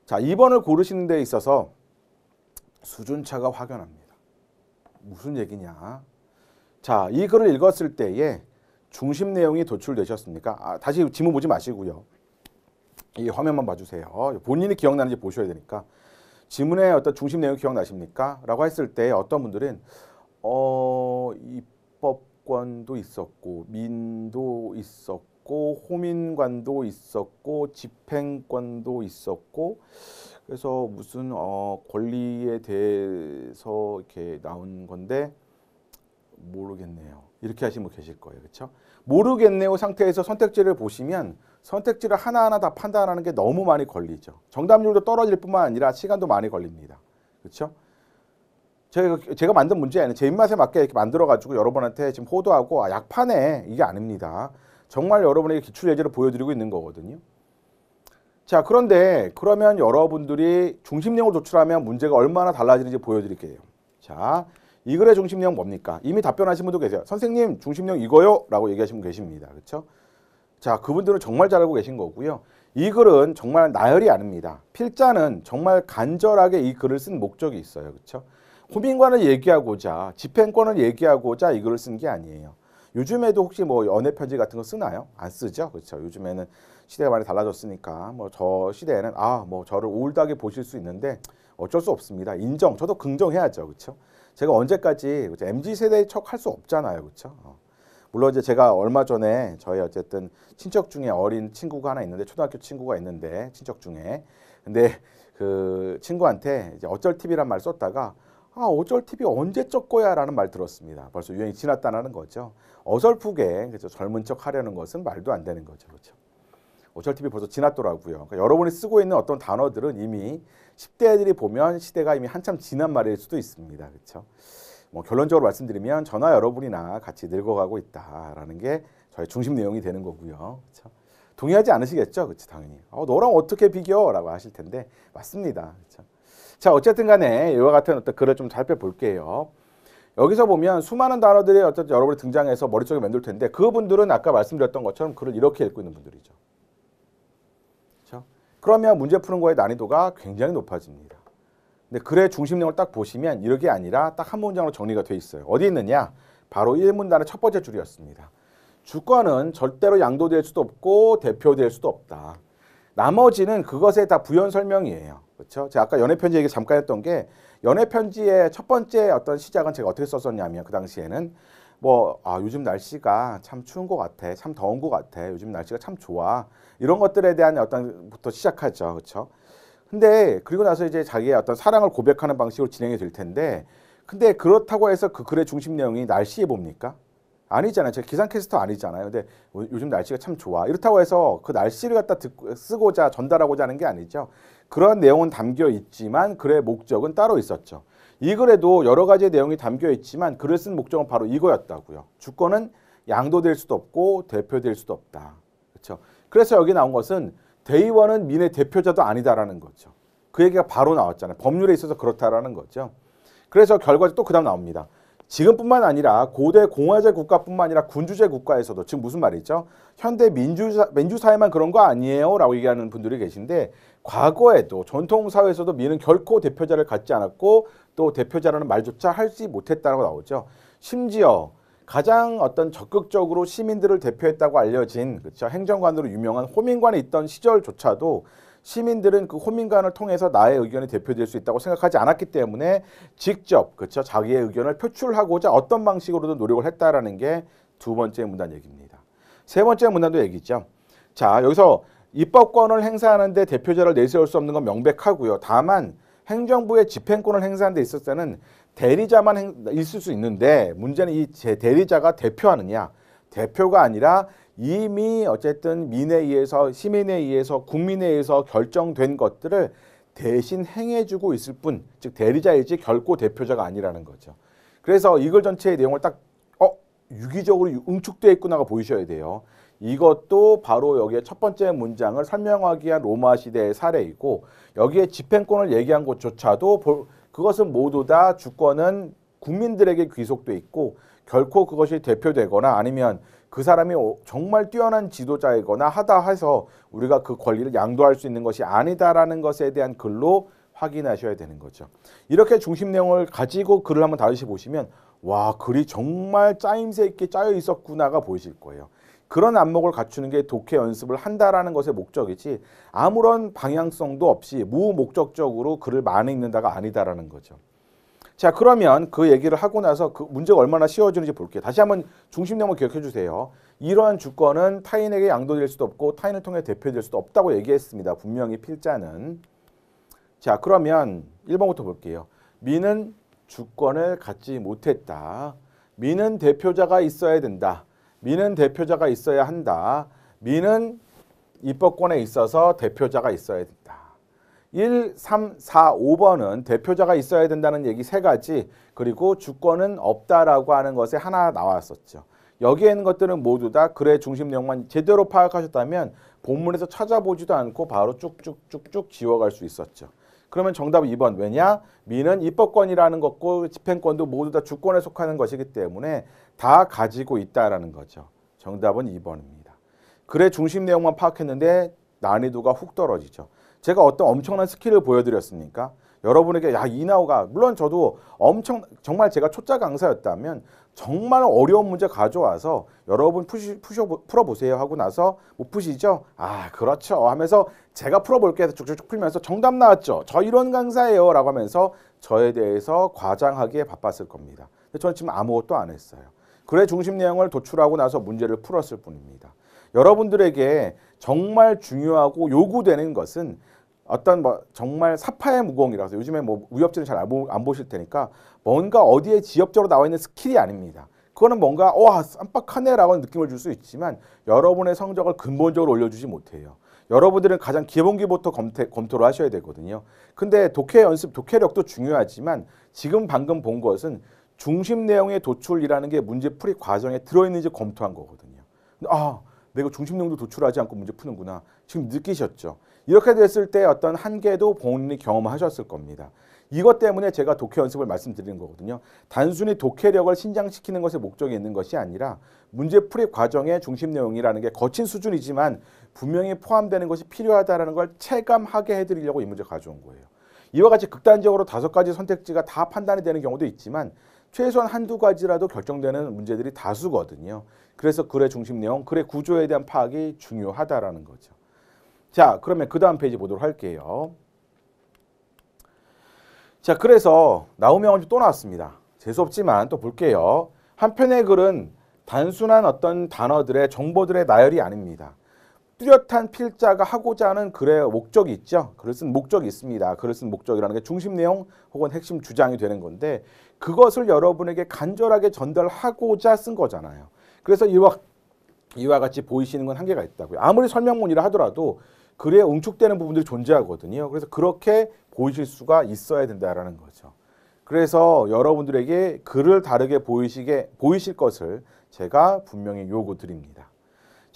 자, 2번을 고르시는 데 있어서 수준차가 확연합니다. 무슨 얘기냐? 자, 이 글을 읽었을 때에 중심 내용이 도출되셨습니까? 아, 다시 지문 보지 마시고요. 이 화면만 봐주세요. 본인이 기억나는지 보셔야 되니까 지문의 어떤 중심 내용 기억나십니까? 라고 했을 때 어떤 분들은 어, 입법권도 있었고 민도 있었고 있었고 호민관도 있었고 집행권도 있었고 그래서 무슨 어 권리에 대해서 이렇게 나온 건데 모르겠네요. 이렇게 하시면 계실 거예요. 그렇죠? 모르겠네요 상태에서 선택지를 보시면 선택지를 하나하나 다 판단하는 게 너무 많이 걸리죠. 정답률도 떨어질 뿐만 아니라 시간도 많이 걸립니다. 그렇죠? 제가, 그, 제가 만든 문제 는제 입맛에 맞게 이렇게 만들어가지고 여러분한테 지금 호도하고 아, 약판에 이게 아닙니다. 정말 여러분에게 기출 예제를 보여드리고 있는 거거든요. 자, 그런데 그러면 여러분들이 중심 내용을 도출하면 문제가 얼마나 달라지는지 보여드릴게요. 자, 이 글의 중심 내용 뭡니까? 이미 답변하신 분도 계세요. 선생님, 중심 내용 이거요? 라고 얘기하시면 계십니다. 그렇죠? 자, 그분들은 정말 잘하고 계신 거고요. 이 글은 정말 나열이 아닙니다. 필자는 정말 간절하게 이 글을 쓴 목적이 있어요. 그렇죠? 호민관을 얘기하고자, 집행권을 얘기하고자 이 글을 쓴 게 아니에요. 요즘에도 혹시 뭐 연애 편지 같은 거 쓰나요? 안 쓰죠, 그렇죠? 요즘에는 시대가 많이 달라졌으니까 뭐 저 시대에는 아 뭐 저를 올드하게 보실 수 있는데 어쩔 수 없습니다. 인정, 저도 긍정해야죠, 그렇죠? 제가 언제까지 그쵸? 그렇죠? mz 세대의 척 할 수 없잖아요, 그렇죠? 어. 물론 이제 제가 얼마 전에 저희 어쨌든 친척 중에 어린 친구가 하나 있는데 초등학교 친구가 있는데 친척 중에 근데 그 친구한테 이제 어쩔 TV란 말 썼다가 아 어쩔 TV 언제 적 거야라는 말 들었습니다. 벌써 유행이 지났다는 거죠. 어설프게 그죠 젊은 척 하려는 것은 말도 안 되는 거죠. 그렇죠. 오철TV 벌써 지났더라고요. 그러니까 여러분이 쓰고 있는 어떤 단어들은 이미 10대 들이 보면 시대가 이미 한참 지난 말일 수도 있습니다. 그렇죠? 뭐 결론적으로 말씀드리면 저나 여러분이나 같이 늙어가고 있다라는 게 저의 중심 내용이 되는 거고요. 그렇죠? 동의하지 않으시겠죠? 그렇죠? 당연히. 어, 너랑 어떻게 비교? 라고 하실 텐데 맞습니다. 그렇죠? 자, 어쨌든 간에 이와 같은 어떤 글을 좀 살펴볼게요. 여기서 보면 수많은 단어들이 어쨌든 여러분이 등장해서 머릿속에 맴돌 텐데 그분들은 아까 말씀드렸던 것처럼 글을 이렇게 읽고 있는 분들이죠. 그렇죠? 그러면 문제 푸는 거의 난이도가 굉장히 높아집니다. 근데 글의 중심 내을딱 보시면 이렇게 아니라 딱 한 문장으로 정리가 돼 있어요. 어디 있느냐? 바로 1문단의 첫 번째 줄이었습니다. 주권은 절대로 양도될 수도 없고 대표될 수도 없다. 나머지는 그것에 다 부연 설명이에요. 그렇죠? 제가 아까 연애 편지 얘기 잠깐 했던 게 연애 편지의 첫 번째 어떤 시작은 제가 어떻게 썼었냐면 그 당시에는 뭐 아, 요즘 날씨가 참 추운 것 같아, 참 더운 것 같아, 요즘 날씨가 참 좋아 이런 것들에 대한 어떤부터 시작하죠, 그렇죠? 근데 그리고 나서 이제 자기의 어떤 사랑을 고백하는 방식으로 진행이 될 텐데 근데 그렇다고 해서 그 글의 중심 내용이 날씨에 봅니까? 아니잖아요. 제가 기상캐스터 아니잖아요. 근데 요즘 날씨가 참 좋아. 이렇다고 해서 그 날씨를 갖다 듣고, 쓰고자 전달하고자 하는 게 아니죠. 그런 내용은 담겨 있지만 글의 목적은 따로 있었죠. 이 글에도 여러 가지 내용이 담겨 있지만 글을 쓴 목적은 바로 이거였다고요. 주권은 양도될 수도 없고 대표될 수도 없다. 그렇죠. 그래서 여기 나온 것은 대의원은 민의 대표자도 아니다라는 거죠. 그 얘기가 바로 나왔잖아요. 법률에 있어서 그렇다라는 거죠. 그래서 결과적으로 또 그다음 나옵니다. 지금뿐만 아니라 고대 공화제 국가뿐만 아니라 군주제 국가에서도 지금 무슨 말이죠? 현대 민주사, 민주사회만 그런 거 아니에요? 라고 얘기하는 분들이 계신데 과거에도 전통사회에서도 미는 결코 대표자를 갖지 않았고 또 대표자라는 말조차 할지 못했다고 나오죠. 심지어 가장 어떤 적극적으로 시민들을 대표했다고 알려진 그렇죠? 행정관으로 유명한 호민관에 있던 시절조차도 시민들은 그 호민관을 통해서 나의 의견이 대표될 수 있다고 생각하지 않았기 때문에 직접 그쵸 자기의 의견을 표출하고자 어떤 방식으로든 노력을 했다라는 게 두 번째 문단 얘기입니다. 세 번째 문단도 얘기죠. 자 여기서 입법권을 행사하는데 대표자를 내세울 수 없는 건 명백하고요. 다만 행정부의 집행권을 행사하는 데있을때는 대리자만 있을 수 있는데 문제는 이 대리자가 대표하느냐 대표가 아니라 이미 어쨌든 민에 의해서 시민에 의해서 국민에 의해서 결정된 것들을 대신 행해주고 있을 뿐, 즉 대리자이지 결코 대표자가 아니라는 거죠. 그래서 이걸 전체의 내용을 딱 어, 유기적으로 응축돼 있구나가 보이셔야 돼요. 이것도 바로 여기에 첫 번째 문장을 설명하기 위한 로마 시대의 사례이고 여기에 집행권을 얘기한 것조차도 그것은 모두 다 주권은 국민들에게 귀속돼 있고 결코 그것이 대표되거나 아니면 그 사람이 정말 뛰어난 지도자이거나 하다 해서 우리가 그 권리를 양도할 수 있는 것이 아니다라는 것에 대한 글로 확인하셔야 되는 거죠. 이렇게 중심 내용을 가지고 글을 한번 다시 보시면 와 글이 정말 짜임새 있게 짜여 있었구나가 보이실 거예요. 그런 안목을 갖추는 게 독해 연습을 한다라는 것의 목적이지 아무런 방향성도 없이 무목적적으로 글을 많이 읽는다가 아니다라는 거죠. 자 그러면 그 얘기를 하고 나서 그 문제가 얼마나 쉬워지는지 볼게요. 다시 한번 중심점을 기억해 주세요. 이러한 주권은 타인에게 양도될 수도 없고 타인을 통해 대표될 수도 없다고 얘기했습니다. 분명히 필자는. 자 그러면 1번부터 볼게요. 민은 주권을 갖지 못했다. 민은 대표자가 있어야 된다. 민은 대표자가 있어야 한다. 민은 입법권에 있어서 대표자가 있어야 된다. 1, 3, 4, 5번은 대표자가 있어야 된다는 얘기 세 가지 그리고 주권은 없다라고 하는 것에 하나 나왔었죠. 여기에 있는 것들은 모두 다 글의 중심 내용만 제대로 파악하셨다면 본문에서 찾아보지도 않고 바로 쭉쭉쭉쭉 지워갈 수 있었죠. 그러면 정답은 2번. 왜냐? 미는 입법권이라는 것과 집행권도 모두 다 주권에 속하는 것이기 때문에 다 가지고 있다라는 거죠. 정답은 2번입니다. 글의 중심 내용만 파악했는데 난이도가 훅 떨어지죠. 제가 어떤 엄청난 스킬을 보여드렸습니까? 여러분에게 야이나우가 물론 저도 엄청 정말 제가 초짜 강사였다면 정말 어려운 문제 가져와서 여러분 푸시, 푸셔, 풀어보세요 하고 나서 못 뭐 푸시죠? 아 그렇죠 하면서 제가 풀어볼게 해서 쭉쭉쭉 풀면서 정답 나왔죠. 저 이런 강사예요 라고 하면서 저에 대해서 과장하기에 바빴을 겁니다. 근데 저는 지금 아무것도 안 했어요. 그래 중심 내용을 도출하고 나서 문제를 풀었을 뿐입니다. 여러분들에게 정말 중요하고 요구되는 것은 어떤 뭐 정말 사파의 무공이라서 요즘에 뭐위협지를잘안 보실 테니까 뭔가 어디에 지역적으로 나와 있는 스킬이 아닙니다. 그거는 뭔가 와 쌈박하네라고 는 느낌을 줄 수 있지만 여러분의 성적을 근본적으로 올려주지 못해요. 여러분들은 가장 기본기부터 검토, 검토를 하셔야 되거든요. 근데 독해 연습, 독해력도 중요하지만 지금 방금 본 것은 중심 내용의 도출이라는 게 문제풀이 과정에 들어있는지 검토한 거거든요. 아 내가 중심능도 도출하지 않고 문제 푸는구나. 지금 느끼셨죠? 이렇게 됐을 때 어떤 한계도 본인이 경험하셨을 겁니다. 이것 때문에 제가 독해 연습을 말씀드리는 거거든요. 단순히 독해력을 신장시키는 것에 목적이 있는 것이 아니라 문제 풀이 과정의 중심 내용이라는 게 거친 수준이지만 분명히 포함되는 것이 필요하다는걸 체감하게 해드리려고 이 문제 가져온 거예요. 이와 같이 극단적으로 다섯 가지 선택지가 다 판단이 되는 경우도 있지만 최소한 한두 가지라도 결정되는 문제들이 다수거든요. 그래서 글의 중심 내용, 글의 구조에 대한 파악이 중요하다라는 거죠. 자, 그러면 그 다음 페이지 보도록 할게요. 자, 그래서 나우명언또 나왔습니다. 재수없지만 또 볼게요. 한편의 글은 단순한 어떤 단어들의 정보들의 나열이 아닙니다. 뚜렷한 필자가 하고자 하는 글의 목적이 있죠. 글을 쓴 목적이 있습니다. 글을 쓴 목적이라는 게 중심 내용 혹은 핵심 주장이 되는 건데 그것을 여러분에게 간절하게 전달하고자 쓴 거잖아요. 그래서 이와 이와 같이 보이시는 건 한계가 있다고요. 아무리 설명문이라 하더라도 글에 응축되는 부분들이 존재하거든요. 그래서 그렇게 보이실 수가 있어야 된다라는 거죠. 그래서 여러분들에게 글을 다르게 보이시게 보이실 것을 제가 분명히 요구드립니다.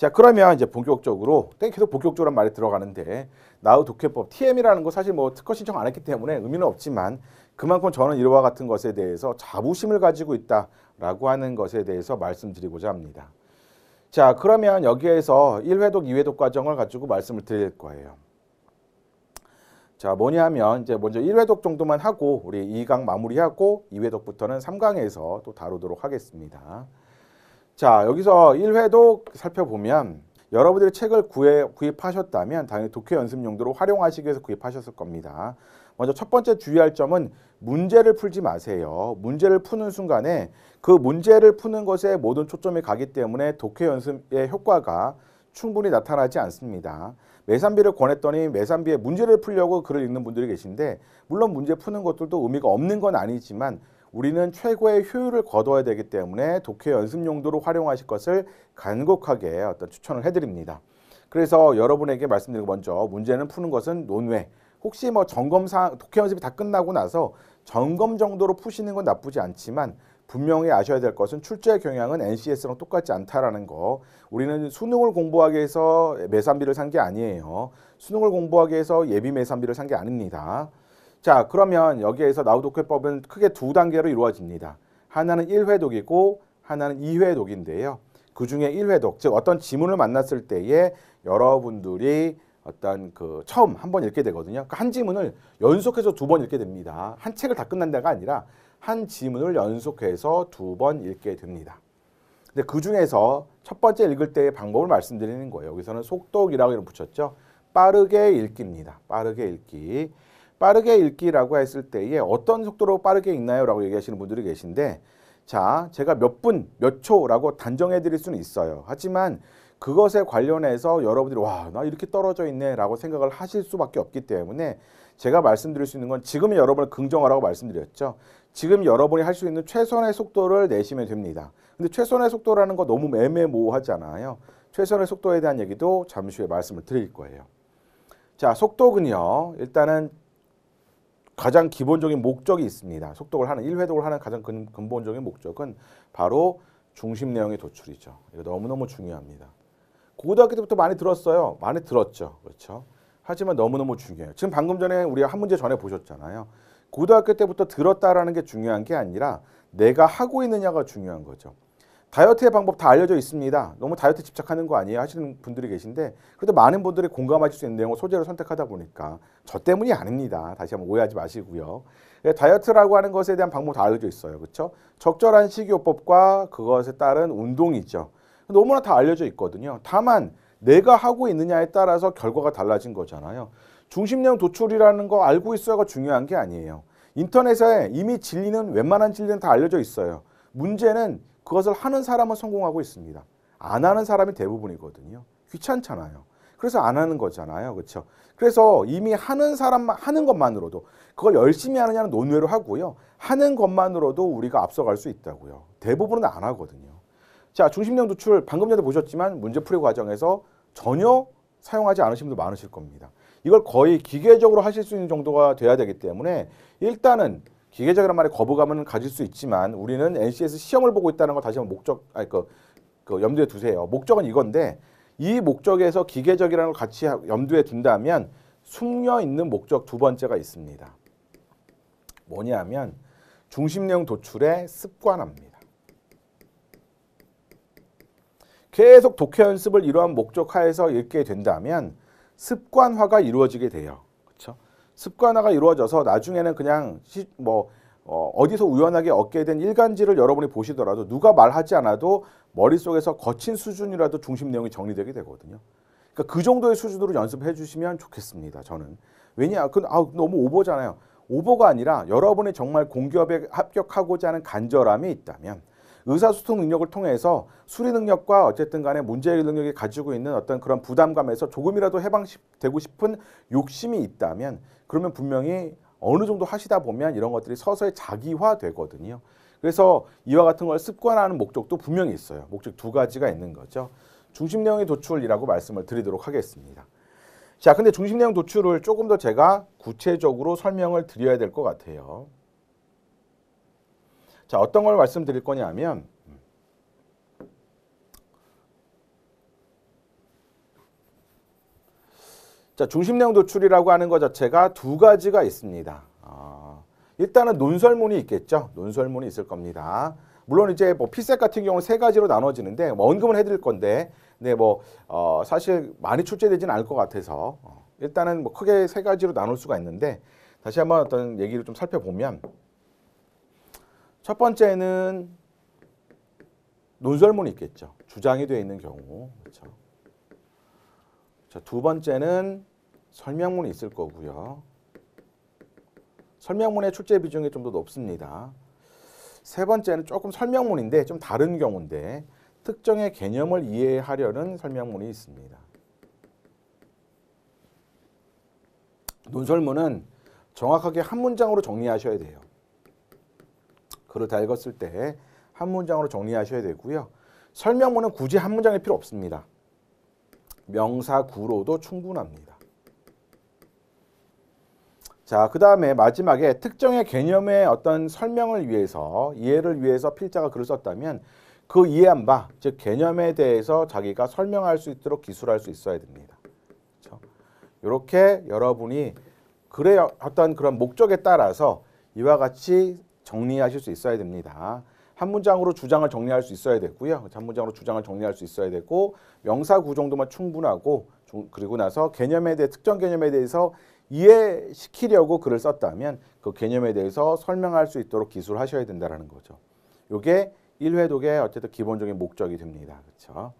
자 그러면 이제 본격적으로 땡 계속 본격적으로 말이 들어가는데 나우 독해법 TM이라는 거 사실 뭐 특허 신청 안 했기 때문에 의미는 없지만 그만큼 저는 이와 같은 것에 대해서 자부심을 가지고 있다라고 하는 것에 대해서 말씀드리고자 합니다. 자 그러면 여기에서 1회독, 2회독 과정을 가지고 말씀을 드릴 거예요. 자 뭐냐면 이제 먼저 1회독 정도만 하고 우리 2강 마무리하고 2회독부터는 3강에서 또 다루도록 하겠습니다. 자, 여기서 1회도 살펴보면 여러분들이 책을 구해, 구입하셨다면 당연히 독해 연습 용도로 활용하시기 위해서 구입하셨을 겁니다. 먼저 첫 번째 주의할 점은 문제를 풀지 마세요. 문제를 푸는 순간에 그 문제를 푸는 것에 모든 초점이 가기 때문에 독해 연습의 효과가 충분히 나타나지 않습니다. 매산비를 권했더니 매산비에 문제를 풀려고 글을 읽는 분들이 계신데 물론 문제 푸는 것들도 의미가 없는 건 아니지만 우리는 최고의 효율을 거둬야 되기 때문에 독해 연습 용도로 활용하실 것을 간곡하게 어떤 추천을 해드립니다. 그래서 여러분에게 말씀드리고 먼저 문제는 푸는 것은 논외. 혹시 뭐 점검사 독해 연습이 다 끝나고 나서 점검 정도로 푸시는 건 나쁘지 않지만 분명히 아셔야 될 것은 출제 경향은 NCS랑 똑같지 않다라는 거. 우리는 수능을 공부하기 위해서 매산비를 산 게 아니에요. 수능을 공부하기 위해서 예비 매산비를 산 게 아닙니다. 자 그러면 여기에서 나우독회법은 도 크게 두 단계로 이루어집니다. 하나는 1회독이고 하나는 2회독인데요. 그 중에 1회독 즉 어떤 지문을 만났을 때에 여러분들이 어떤 그 처음 한 번 읽게 되거든요. 그한 그러니까 지문을 연속해서 두 번 읽게 됩니다. 한 책을 다 끝난 데가 아니라 한 지문을 연속해서 두 번 읽게 됩니다. 근데 그 중에서 첫 번째 읽을 때의 방법을 말씀드리는 거예요. 여기서는 속독이라고 이름 붙였죠. 빠르게 읽기입니다. 빠르게 읽기. 빠르게 읽기라고 했을 때에 어떤 속도로 빠르게 읽나요? 라고 얘기하시는 분들이 계신데 자, 제가 몇 분, 몇 초라고 단정해 드릴 수는 있어요. 하지만 그것에 관련해서 여러분들이 와, 나 이렇게 떨어져 있네 라고 생각을 하실 수밖에 없기 때문에 제가 말씀드릴 수 있는 건 지금 여러분을 긍정하라고 말씀드렸죠. 지금 여러분이 할 수 있는 최선의 속도를 내시면 됩니다. 근데 최선의 속도라는 거 너무 애매모호하잖아요. 최선의 속도에 대한 얘기도 잠시 후에 말씀을 드릴 거예요. 자, 속도군요. 일단은 가장 기본적인 목적이 있습니다. 속독을 하는 일회독을 하는 가장 근, 본적인 목적은 바로 중심 내용의 도출이죠. 이거 너무너무 중요합니다. 고등학교 때부터 많이 들었어요. 많이 들었죠. 그렇죠? 하지만 너무너무 중요해요. 지금 방금 전에 우리가 한 문제 전에 보셨잖아요. 고등학교 때부터 들었다라는 게 중요한 게 아니라 내가 하고 있느냐가 중요한 거죠. 다이어트의 방법 다 알려져 있습니다. 너무 다이어트 집착하는 거 아니에요? 하시는 분들이 계신데 그래도 많은 분들이 공감하실 수 있는 내용을 소재로 선택하다 보니까 저 때문이 아닙니다. 다시 한번 오해하지 마시고요. 예, 다이어트라고 하는 것에 대한 방법 다 알려져 있어요. 그렇죠? 적절한 식이요법과 그것에 따른 운동이죠. 너무나 다 알려져 있거든요. 다만 내가 하고 있느냐에 따라서 결과가 달라진 거잖아요. 중심량 도출이라는 거 알고 있어야 중요한 게 아니에요. 인터넷에 이미 진리는 웬만한 진리는 다 알려져 있어요. 문제는 그것을 하는 사람은 성공하고 있습니다. 안 하는 사람이 대부분이거든요. 귀찮잖아요. 그래서 안 하는 거잖아요. 그렇죠? 그래서 이미 하는 사람만 하는 것만으로도 그걸 열심히 하느냐는 논외로 하고요. 하는 것만으로도 우리가 앞서갈 수 있다고요. 대부분은 안 하거든요. 자, 중심형 도출 방금 전에 보셨지만 문제풀이 과정에서 전혀 사용하지 않으신 분도 많으실 겁니다. 이걸 거의 기계적으로 하실 수 있는 정도가 돼야 되기 때문에 일단은 기계적이란 말에 거부감은 가질 수 있지만 우리는 NCS 시험을 보고 있다는 걸 다시 한번 목적 아니 그, 그 염두에 두세요. 목적은 이건데 이 목적에서 기계적이라는 걸 같이 염두에 둔다면 숨겨 있는 목적 두 번째가 있습니다. 뭐냐면 중심 내용 도출의 습관화니다 계속 독해 연습을 이러한 목적 하에서 읽게 된다면 습관화가 이루어지게 돼요. 습관화가 이루어져서 나중에는 그냥 시, 뭐 어, 어디서 우연하게 얻게 된 일간지를 여러분이 보시더라도 누가 말하지 않아도 머릿속에서 거친 수준이라도 중심 내용이 정리되게 되거든요. 그러니까 그 정도의 수준으로 연습해 주시면 좋겠습니다. 저는. 왜냐? 그 아, 너무 오버잖아요. 오버가 아니라 여러분이 정말 공기업에 합격하고자 하는 간절함이 있다면 의사소통 능력을 통해서 수리 능력과 어쨌든 간에 문제 해결 능력이 가지고 있는 어떤 그런 부담감에서 조금이라도 해방되고 싶은 욕심이 있다면 그러면 분명히 어느 정도 하시다 보면 이런 것들이 서서히 자기화 되거든요. 그래서 이와 같은 걸 습관화하는 목적도 분명히 있어요. 목적 두 가지가 있는 거죠. 중심 내용의 도출이라고 말씀을 드리도록 하겠습니다. 자, 근데 중심 내용 도출을 조금 더 제가 구체적으로 설명을 드려야 될 것 같아요. 자, 어떤 걸 말씀드릴 거냐면 자, 중심량 도출이라고 하는 것 자체가 두 가지가 있습니다. 어, 일단은 논설문이 있겠죠. 논설문이 있을 겁니다. 물론 이제 뭐 피셋 같은 경우는 세 가지로 나눠지는데 뭐 언급은 해드릴 건데 네, 뭐 어, 사실 많이 출제되지는 않을 것 같아서 어, 일단은 뭐 크게 세 가지로 나눌 수가 있는데 다시 한번 어떤 얘기를 좀 살펴보면 첫 번째는 논설문이 있겠죠. 주장이 되어 있는 경우. 그렇죠. 자, 두 번째는 설명문이 있을 거고요. 설명문의 출제 비중이 좀 더 높습니다. 세 번째는 조금 설명문인데 좀 다른 경우인데 특정의 개념을 이해하려는 설명문이 있습니다. 논설문은 정확하게 한 문장으로 정리하셔야 돼요. 글을 다 읽었을 때 한 문장으로 정리하셔야 되고요. 설명문은 굳이 한 문장일 필요 없습니다. 명사 구로도 충분합니다. 자, 그 다음에 마지막에 특정의 개념의 어떤 설명을 위해서, 이해를 위해서 필자가 글을 썼다면 그 이해한 바, 즉 개념에 대해서 자기가 설명할 수 있도록 기술할 수 있어야 됩니다. 그렇죠? 이렇게 여러분이 글의 어떤 그런 목적에 따라서 이와 같이 정리하실 수 있어야 됩니다. 한 문장으로 주장을 정리할 수 있어야 되고요. 그렇죠? 한 문장으로 주장을 정리할 수 있어야 되고 명사 구정도만 충분하고 그리고 나서 개념에 대해 특정 개념에 대해서 이해시키려고 글을 썼다면 그 개념에 대해서 설명할 수 있도록 기술하셔야 된다라는 거죠. 이게 1회 독의 어쨌든 기본적인 목적이 됩니다. 그렇죠?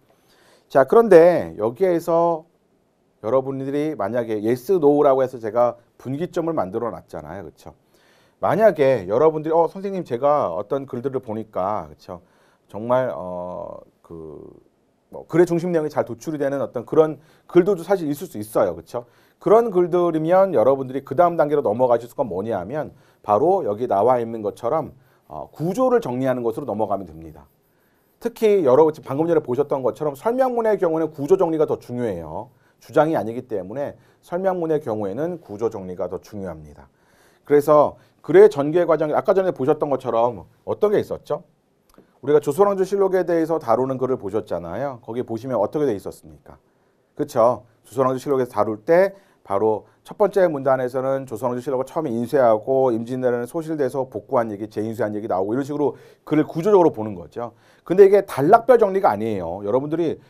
자, 그런데 여기에서 여러분들이 만약에 yes, no라고 해서 제가 분기점을 만들어 놨잖아요. 그렇죠? 만약에 여러분들이 어 선생님 제가 어떤 글들을 보니까 그렇죠? 정말 어그 뭐 글의 중심 내용이 잘 도출이 되는 어떤 그런 글도 사실 있을 수 있어요. 그렇죠? 그런 글들이면 여러분들이 그 다음 단계로 넘어가실 수가 뭐냐면 바로 여기 나와 있는 것처럼 어, 구조를 정리하는 것으로 넘어가면 됩니다. 특히 여러 분 방금 전에 보셨던 것처럼 설명문의 경우는 구조 정리가 더 중요해요. 주장이 아니기 때문에 설명문의 경우에는 구조 정리가 더 중요합니다. 그래서 글의 전개 과정 아까 전에 보셨던 것처럼 어떤 게 있었죠? 우리가 조선왕조 실록에 대해서 다루는 글을 보셨잖아요. 거기 보시면 어떻게 돼 있었습니까? 그렇죠. 조선왕조 실록에서 다룰 때 바로 첫 번째 문단에서는 조선왕조 실록을 처음에 인쇄하고 임진왜란에 소실돼서 복구한 얘기, 재인쇄한 얘기 나오고 이런 식으로 글을 구조적으로 보는 거죠. 근데 이게 단락별 정리가 아니에요. 여러분들이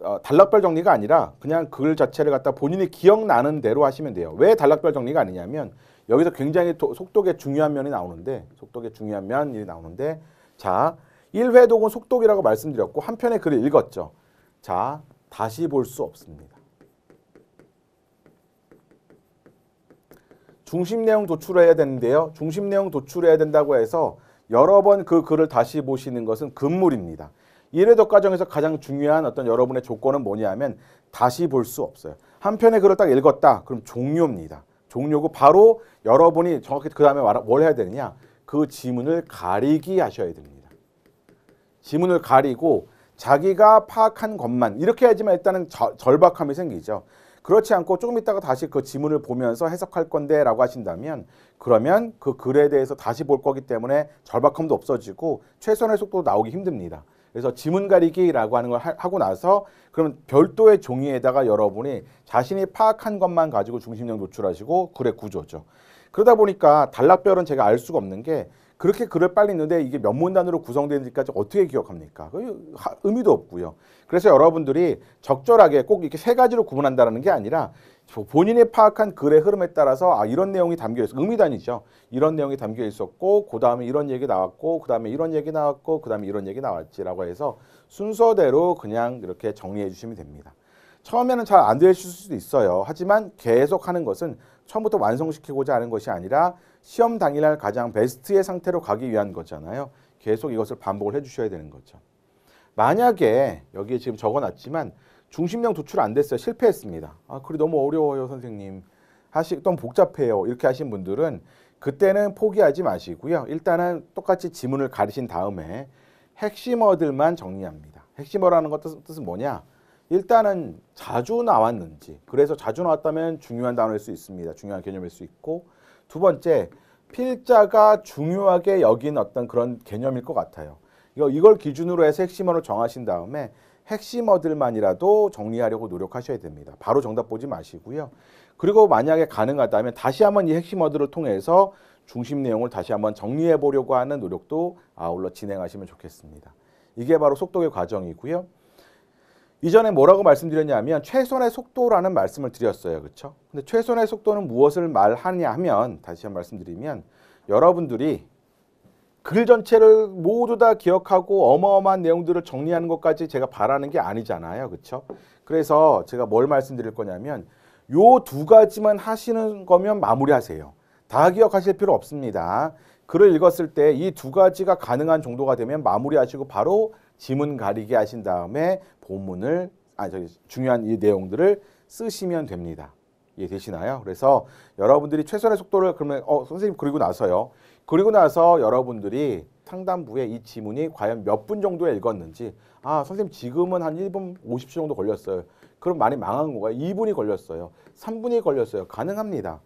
어, 단락별 정리가 아니라 그냥 글 자체를 갖다 본인이 기억나는 대로 하시면 돼요. 왜 단락별 정리가 아니냐면 여기서 굉장히 속독의 중요한 면이 나오는데 속독의 중요한 면이 나오는데 자 1회 독은 속독이라고 말씀드렸고 한 편의 글을 읽었죠. 자 다시 볼 수 없습니다. 중심 내용 도출해야 되는데요. 중심 내용 도출해야 된다고 해서 여러 번 그 글을 다시 보시는 것은 금물입니다. 1회독 과정에서 가장 중요한 어떤 여러분의 조건은 뭐냐면 다시 볼 수 없어요. 한 편의 글을 딱 읽었다. 그럼 종료입니다. 종료고 바로 여러분이 정확히 그 다음에 뭘 해야 되느냐. 그 지문을 가리기 하셔야 됩니다. 지문을 가리고 자기가 파악한 것만 이렇게 하지만 일단은 절박함이 생기죠. 그렇지 않고 조금 있다가 다시 그 지문을 보면서 해석할 건데 라고 하신다면 그러면 그 글에 대해서 다시 볼 거기 때문에 절박함도 없어지고 최선의 속도도 나오기 힘듭니다. 그래서 지문 가리기라고 하는 걸 하고 나서 그러면 별도의 종이에다가 여러분이 자신이 파악한 것만 가지고 중심력 노출하시고 글의 구조죠. 그러다 보니까 단락별은 제가 알 수가 없는 게 그렇게 글을 빨리 있는데 이게 몇 문단으로 구성되는지까지 어떻게 기억합니까? 그 의미도 없고요. 그래서 여러분들이 적절하게 꼭 이렇게 세 가지로 구분한다는 게 아니라 본인이 파악한 글의 흐름에 따라서 아 이런 내용이 담겨 있어 의미단이죠 이런 내용이 담겨 있었고 그 다음에 이런 얘기 나왔고 그 다음에 이런 얘기 나왔고 그 다음에 이런 얘기 나왔지라고 해서 순서대로 그냥 이렇게 정리해 주시면 됩니다 처음에는 잘 안 되실 수도 있어요 하지만 계속 하는 것은 처음부터 완성시키고자 하는 것이 아니라 시험 당일날 가장 베스트의 상태로 가기 위한 거잖아요 계속 이것을 반복을 해 주셔야 되는 거죠 만약에 여기에 지금 적어놨지만 중심량 도출 안 됐어요. 실패했습니다. 아, 그이 너무 어려워요, 선생님. 하시, 좀 복잡해요. 이렇게 하신 분들은 그때는 포기하지 마시고요. 일단은 똑같이 지문을 가리신 다음에 핵심어들만 정리합니다. 핵심어라는 것 뜻은 뭐냐? 일단은 자주 나왔는지, 그래서 자주 나왔다면 중요한 단어일 수 있습니다. 중요한 개념일 수 있고, 두 번째, 필자가 중요하게 여긴 어떤 그런 개념일 것 같아요. 이거 이걸 기준으로 해서 핵심어를 정하신 다음에 핵심어들만이라도 정리하려고 노력하셔야 됩니다. 바로 정답 보지 마시고요. 그리고 만약에 가능하다면 다시 한번 이 핵심어들을 통해서 중심 내용을 다시 한번 정리해 보려고 하는 노력도 아울러 진행하시면 좋겠습니다. 이게 바로 속도의 과정이고요. 이전에 뭐라고 말씀드렸냐면 최선의 속도라는 말씀을 드렸어요. 그렇죠? 근데 최선의 속도는 무엇을 말하냐 하면 다시 한번 말씀드리면 여러분들이 글 전체를 모두 다 기억하고 어마어마한 내용들을 정리하는 것까지 제가 바라는 게 아니잖아요. 그렇죠? 그래서 제가 뭘 말씀드릴 거냐면 요 두 가지만 하시는 거면 마무리하세요. 다 기억하실 필요 없습니다. 글을 읽었을 때 이 두 가지가 가능한 정도가 되면 마무리하시고 바로 지문 가리기 하신 다음에 본문을 아 저기 중요한 이 내용들을 쓰시면 됩니다. 이해되시나요? 그래서 여러분들이 최선의 속도를 그러면 어 선생님 그리고 나서요. 그리고 나서 여러분들이 상담부에 이 지문이 과연 몇 분 정도에 읽었는지 아 선생님 지금은 한 1분 50초 정도 걸렸어요. 그럼 많이 망한 거가요 2분이 걸렸어요. 3분이 걸렸어요. 가능합니다.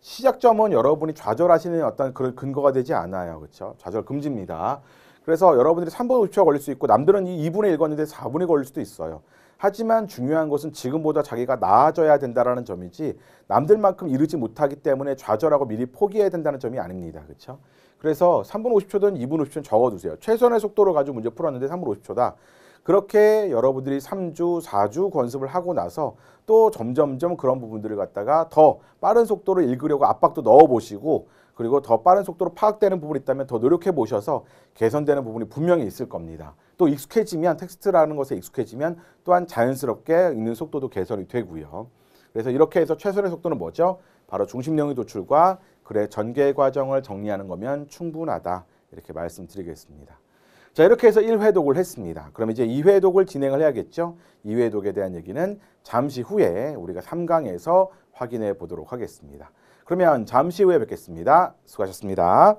시작점은 여러분이 좌절하시는 어떤 그런 근거가 되지 않아요. 그렇죠? 좌절 금지입니다. 그래서 여러분들이 3분 5 0초 걸릴 수 있고 남들은 2분에 읽었는데 4분이 걸릴 수도 있어요. 하지만 중요한 것은 지금보다 자기가 나아져야 된다라는 점이지 남들만큼 이르지 못하기 때문에 좌절하고 미리 포기해야 된다는 점이 아닙니다. 그렇죠? 그래서 3분 50초든 2분 50초는 적어두세요. 최선의 속도로 가지고 문제 풀었는데 3분 50초다. 그렇게 여러분들이 3주, 4주 관습을 하고 나서 또 점점점 그런 부분들을 갖다가 더 빠른 속도로 읽으려고 압박도 넣어보시고 그리고 더 빠른 속도로 파악되는 부분이 있다면 더 노력해 보셔서 개선되는 부분이 분명히 있을 겁니다. 또 익숙해지면 텍스트라는 것에 익숙해지면 또한 자연스럽게 읽는 속도도 개선이 되고요. 그래서 이렇게 해서 최선의 속도는 뭐죠? 바로 중심 영역 도출과 글의 전개 과정을 정리하는 거면 충분하다. 이렇게 말씀드리겠습니다. 자 이렇게 해서 1회 독을 했습니다. 그럼 이제 2회 독을 진행을 해야겠죠. 2회 독에 대한 얘기는 잠시 후에 우리가 3강에서 확인해 보도록 하겠습니다. 그러면 잠시 후에 뵙겠습니다. 수고하셨습니다.